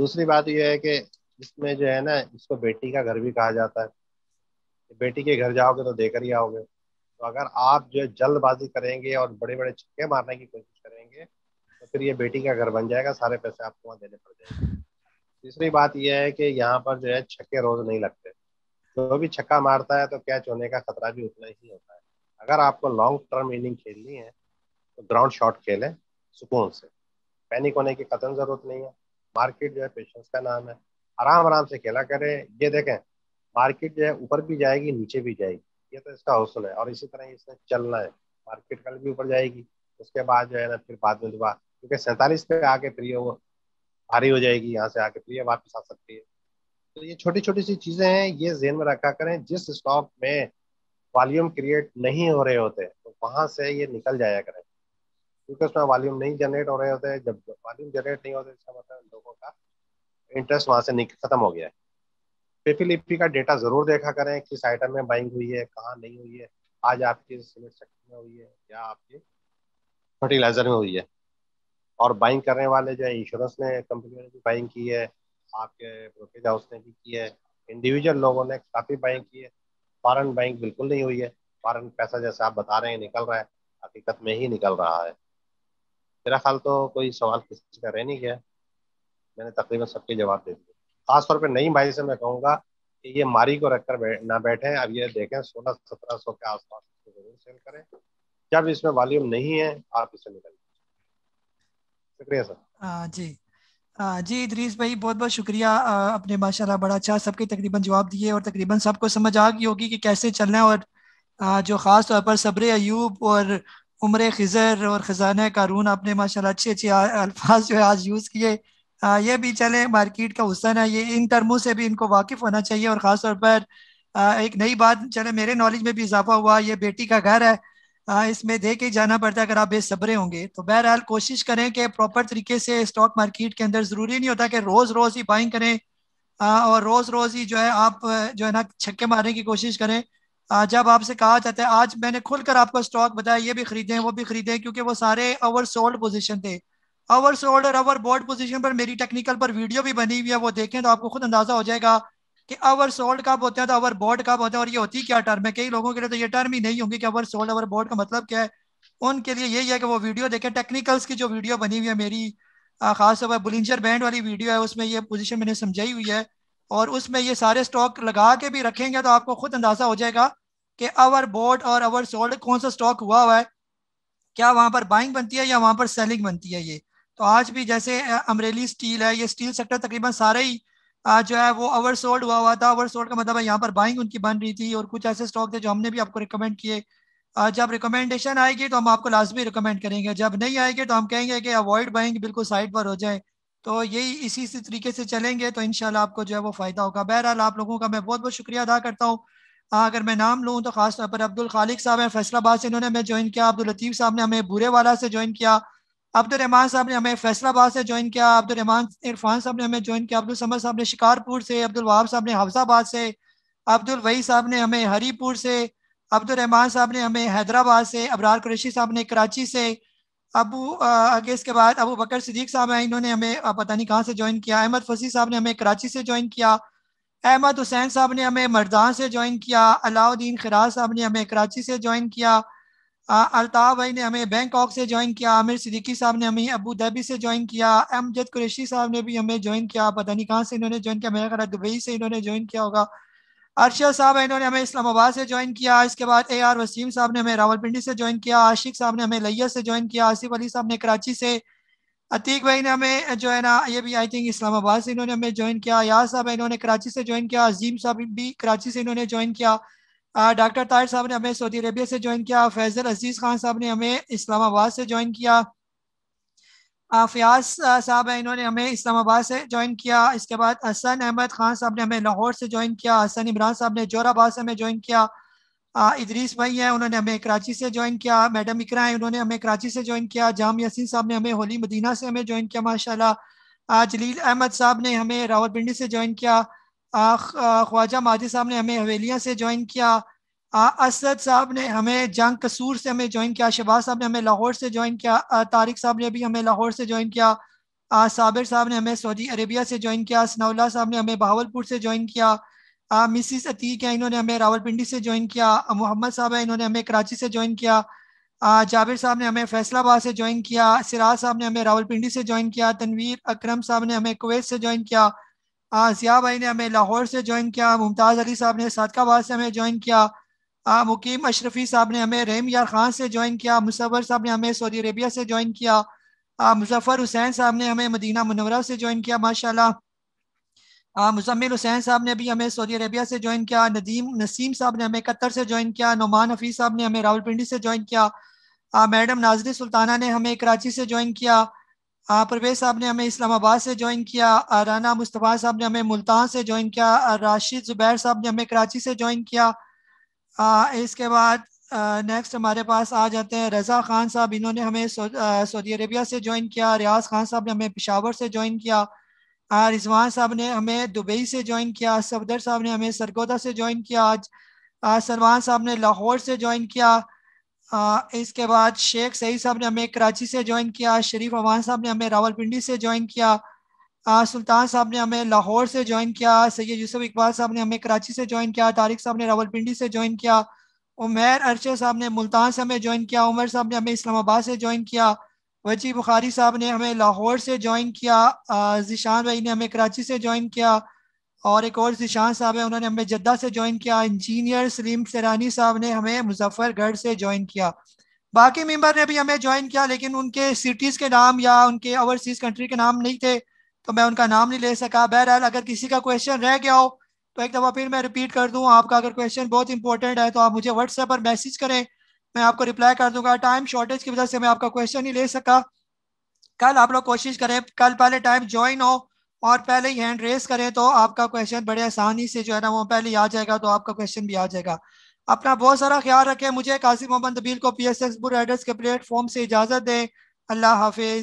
दूसरी बात यह है कि इसमें जो है ना इसको बेटी का घर भी कहा जाता है बेटी के घर जाओगे तो देकर ही आओगे तो अगर आप जो है जल्दबाजी करेंगे और बड़े बड़े छक्के मारने की कोशिश करेंगे तो फिर ये बेटी का घर बन जाएगा सारे पैसे आपको वहाँ देने पड़ जाएंगे तीसरी बात यह है कि यहाँ पर जो है छक्के रोज नहीं लगते जो भी छक्का मारता है तो कैच होने का खतरा भी उतना ही होता है अगर आपको लॉन्ग टर्म इनिंग खेलनी है तो ग्राउंड शॉट खेलें सुकून से पैनिक होने की कतन जरूरत नहीं है मार्केट जो है पेशेंस का नाम है आराम आराम से खेला करें ये देखें मार्केट जो है ऊपर भी जाएगी नीचे भी जाएगी ये तो इसका हौसल है और इसी तरह इसने चलना है मार्केट कल भी ऊपर जाएगी उसके बाद जो है ना फिर बाद में दोबारा क्योंकि सैंतालीस पे आके फिर वो भारी हो जाएगी यहाँ से आके फिर वापस आ सकती है तो ये छोटी छोटी सी चीजें हैं ये जेन में रखा करें जिस स्टॉक में वॉल्यूम क्रिएट नहीं हो रहे होते तो वहां से ये निकल जाया करें क्योंकि उसमें वॉल्यूम नहीं जनरेट हो रहे होते हैं जब वॉल्यूम जनरेट नहीं होते इसका मतलब लोगों का इंटरेस्ट वहां से खत्म हो गया है पेपीलिपी का डेटा जरूर देखा करें किस आइटम में बाइंग हुई है कहाँ नहीं हुई है आज आपके सीमेंट सेक्टर में हुई है या आपके फर्टिलाइजर में हुई है और बाइंग करने वाले जो है इंश्योरेंस में कंपनी ने भी बाइंग की है आपके ब्रोकेज हाउस ने भी की है इंडिविजुअल लोगों ने काफ़ी बाइंग की है फॉरन बाइंग बिल्कुल नहीं हुई है फॉरन पैसा जैसे आप बता रहे हैं निकल रहा है हकीकत में ही निकल रहा है मेरा ख्याल तो कोई सवाल किसी का रह नहीं गया मैंने तकरीबन सबके जवाब दे दिए खासतौर पर नई भाई से मैं कहूँगा कि ये मारी को रखकर बैठ ना बैठे अब ये देखें सोलह सत्रह सौ के आसपास जरूर सेल करें जब इसमें वॉल्यूम नहीं है आप इसे निकल शुक्रिया सर जी जी इदरीस भाई बहुत बहुत शुक्रिया अपने माशाल्लाह बड़ा अच्छा सबके तकरीबन जवाब दिए और तकरीबन सबको समझ आ गई होगी कि कैसे चलना है और जो ख़ास तौर पर सब्र अयूब और उम्र खज़र और ख़जाना कारून आपने माशाल्लाह अच्छे अच्छे अल्फाज जो है आज यूज़ किए ये भी चले मार्केट का हुसन है ये इन टर्मों से भी इनको वाकिफ़ होना चाहिए और ख़ास तौर पर एक नई बात चले मेरे नॉलेज में भी इजाफा हुआ ये बेटी का घर है हाँ, इसमें दे के जाना पड़ता है अगर आप बेसब्रे होंगे तो बहरहाल कोशिश करें कि प्रॉपर तरीके से स्टॉक मार्केट के अंदर ज़रूरी नहीं होता कि रोज़ रोज़ ही बाइंग करें हाँ, और रोज़ रोज़ ही जो है आप जो है ना छक्के मारने की कोशिश करें हाँ, जब आपसे कहा जाता है आज मैंने खुलकर आपको स्टॉक बताया ये भी खरीदें वो भी खरीदें क्योंकि वो सारे ओवर सोल्ड पोजिशन थे ओवर सोल्ड और ओवर बोर्ड पोजिशन पर मेरी टेक्निकल पर वीडियो भी बनी हुई है वो देखें तो आपको खुद अंदाज़ा हो जाएगा कि अवर सोल्ड कब होते हैं तो अवर बॉड कब होते हैं और ये होती क्या टर्म है कई लोगों के लिए तो ये टर्म ही नहीं होंगी कि अवर सोल्ड अवर बॉड का मतलब क्या है उनके लिए यही है कि वो वीडियो देखें टेक्निकल्स की जो वीडियो बनी हुई है मेरी खास तौर पर बुलिंजर बैंड वाली वीडियो है उसमें ये पोजिशन मैंने समझाई हुई है और उसमें ये सारे स्टॉक लगा के भी रखेंगे तो आपको खुद अंदाजा हो जाएगा कि अवर बोर्ड और अवर सोल्ड कौन सा स्टॉक हुआ हुआ है क्या वहाँ पर बाइंग बनती है या वहाँ पर सेलिंग बनती है ये तो आज भी जैसे अमरेली स्टील है ये स्टील सेक्टर तकरीबन सारे ही जो है वो ओवर सोल्ड हुआ हुआ था ओवर सोल्ड का मतलब है यहाँ पर बाइंग उनकी बन रही थी और कुछ ऐसे स्टॉक थे जो हमने भी आपको रिकमेंड किए जब रिकमेंडेशन आएगी तो हम आपको लाजमी रिकमेंड करेंगे जब नहीं आएगी तो हम कहेंगे कि अवॉइड बाइंग बिल्कुल साइड पर हो जाए तो यही इसी तरीके से चलेंगे तो इन आपको जो है वो फ़ायदा होगा बहरहाल आप लोगों का मैं बहुत बहुत शुक्रिया अदा करता हूँ हाँ, अगर मैं नाम लूँ तो ख़ासतौर पर अब्दुल खालिक साहब हैं फैसलाबाद से इन्होंने हमें ज्वाइन किया अब्दुल लतीफ़ साहब ने हमें बुरे वाला से ज्वाइन किया अब्दुलरहमान साहब ने हमें फैसलाबाद से ज्वाइन किया अब्दुलरहमान इरफान साहब ने हमें ज्वाइन किया अब्दुल समद साहब ने शिकारपुर से अब्दुल वहाब साहब ने हफ्साबाद से अब्दुल वही साहब ने हमें हरीपुर से अब्दुलरहमान साहब ने हमें हैदराबाद से अबरार कुरैशी साहब ने कराची से अबू आगे इसके बाद अबू बकर सिद्दीक साहब हैं इन्होंने हमें पता नहीं कहाँ से ज्वाइन किया अहमद फसी साहब ने हमें कराची से ज्वाइन किया अहमद हुसैन साहब ने हमें मरदान से ज्वाइन किया अलाउद्दीन खराज साहब ने हमें कराची से ज्वाइन किया अलताफ़ भाई ने हमें बैंकॉक से ज्वाइन किया आमिर सिद्दीकी साहब ने हमें अबू धाबी से ज्वाइन किया अमजद कुरेशी साहब ने भी हमें ज्वाइन किया पता नहीं कहाँ से इन्होंने ज्वाइन किया मेरा ख्याल दुबई से इन्होंने ज्वाइन किया होगा अर्शद साहब इन्होंने हमें इस्लामाबाद से ज्वाइन किया इसके बाद ए आर वसीम साहब ने हमें रावलपिंडी से ज्वाइन किया आशिक साहब ने हमें लैया से ज्वाइन किया आसिफ अली साहब ने कराची से अतीक भाई ने हमें जो है ना ये भी आई थिंक इस्लामाबाद से इन्होंने हमें ज्वाइन किया याद साहब इन्होंने कराची से ज्वाइन किया अजीम साहब भी कराची से इन्होंने ज्वाइन किया डॉक्टर ताहिर साहब ने हमें सऊदी अरेबिया से ज्वाइन किया फैजल अजीज खान साहब ने हमें इस्लामाबाद से ज्वाइन किया फयाज साहब हैं इन्होंने हमें इस्लामाबाद से ज्वाइन किया इसके बाद हसन अहमद खान साहब ने हमें लाहौर से ज्वाइन किया हसन इमरान साहब ने जोराबाद से हमें ज्वाइन किया इदरीस भाई हैं उन्होंने हमें कराची से ज्वाइन किया मैडम इकरा हैं उन्होंने हमें कराची से ज्वाइन किया जाम यासिन साहब ने हमें होली मदीना से हमें ज्वाइन किया माशाल्लाह जलील अहमद साहब ने हमें रावलपिंडी से ज्वाइन किया ख्वाजा माजी साहब ने हमें हवेलियाँ से ज्वाइन किया असद साहब ने हमें जंग कसूर से हमें ज्वाइन किया शबाज साहब ने हमें लाहौर से ज्वाइन किया तारिक साहब ने भी हमें लाहौर से ज्वाइन किया साबिर साहब ने हमें सऊदी अरेबिया से ज्वाइन किया सनाउल्ला साहब ने हमें बहावलपुर से ज्वाइन किया मिसिस अतीक है इन्होंने हमें रावलपिंडी से ज्वाइन किया मोहम्मद साहब है इन्होंने हमें कराची से ज्वाइन किया जाविर साहब ने हमें फैसलाबाद से ज्वाइन किया सिराज साहब ने हमें रावलपिंडी से ज्वाइन किया तनवीर अकरम साहब ने हमें कुवैत से ज्वाइन किया आसिया भाई ने हमें लाहौर से ज्वाइन किया मुमताज़ अली साहब ने सदकाबाद से हमें ज्वाइन किया मुकीम अशरफी साहब ने हमें रहीम यार खान से ज्वाइन किया मुसवर साहब ने हमें सऊदी अरेबिया से ज्वाइन किया मुजफ्फर हुसैन साहब ने हमें मदीना मुनवरा से ज्वाइन किया माशाल्लाह मुजम्मिल हुसैन साहब ने भी हमें सऊदी अरेबिया से ज्वाइन किया नदीम नसीम साहब ने हमें कतर से ज्वाइन किया नुमान हफीज़ साहब ने हमें रावलपिंडी से ज्वाइन किया मैडम नाजरी सुल्ताना ने हमें कराची से ज्वाइन किया परवेज साहब ने हमें इस्लामाबाद से ज्वाइन किया राना मुस्तफ़ा साहब ने हमें मुल्तान से ज्वाइन किया राशिद ज़ुबैर साहब ने हमें कराची से ज्वाइन किया आ, इसके बाद नेक्स्ट हमारे पास आ जाते हैं रज़ा ख़ान साहब इन्होंने हमें सऊदी अरेबिया से ज्वाइन किया रियाज खान साहब ने हमें पिशावर से ज्वाइन किया रिजवान साहब ने हमें दुबई से ज्वाइन किया सफदर साहब ने हमें सरगोदा से ज्वाइन किया आज सलमान साहब ने लाहौर से ज्वाइन किया आ, इसके बाद शेख सही साहब ने हमें कराची से ज्वाइन किया शरीफ अवान साहब ने हमें रावलपिंडी से ज्वाइन किया आ, सुल्तान साहब ने हमें लाहौर से ज्वाइन किया सैयद यूसुफ इकबाल साहब ने हमें कराची से ज्वाइन किया तारिक साहब ने रावलपिंडी से ज्वाइन किया उमेर अरशद साहब ने मुल्तान से हमें ज्वाइन किया उमर साहब ने हमें इस्लामाबाद से ज्वाइन किया वजी बुखारी साहब ने हमें लाहौर से ज्वाइन किया जिशान भाई ने हमें कराची से ज्वाइन किया और एक और जिशान साहब है उन्होंने हमें जद्दा से ज्वाइन किया इंजीनियर सलीम सरानी साहब ने हमें मुजफ्फरगढ़ से ज्वाइन किया बाकी मेंबर ने भी हमें ज्वाइन किया लेकिन उनके सिटीज़ के नाम या उनके ओवरसीज़ कंट्री के नाम नहीं थे तो मैं उनका नाम नहीं ले सका बहरहाल अगर किसी का क्वेश्चन रह गया हो तो एक दफ़ा फिर मैं रिपीट कर दूँ आपका अगर क्वेश्चन बहुत इंपॉर्टेंट है तो आप मुझे व्हाट्सएप पर मैसेज करें मैं आपको रिप्लाई कर दूंगा टाइम शॉर्टेज की वजह से मैं आपका क्वेश्चन नहीं ले सका कल आप लोग कोशिश करें कल पहले टाइम ज्वाइन हो और पहले ही हैंड रेस करें तो आपका क्वेश्चन बड़े आसानी से जो है ना वो पहले ही आ जाएगा तो आपका क्वेश्चन भी आ जाएगा अपना बहुत सारा ख्याल रखें मुझे कासिम मोहम्मद तबील को पी एस एक्स बुर एड्रेस के प्लेटफॉर्म से इजाज़त दें अल्लाह हाफिज़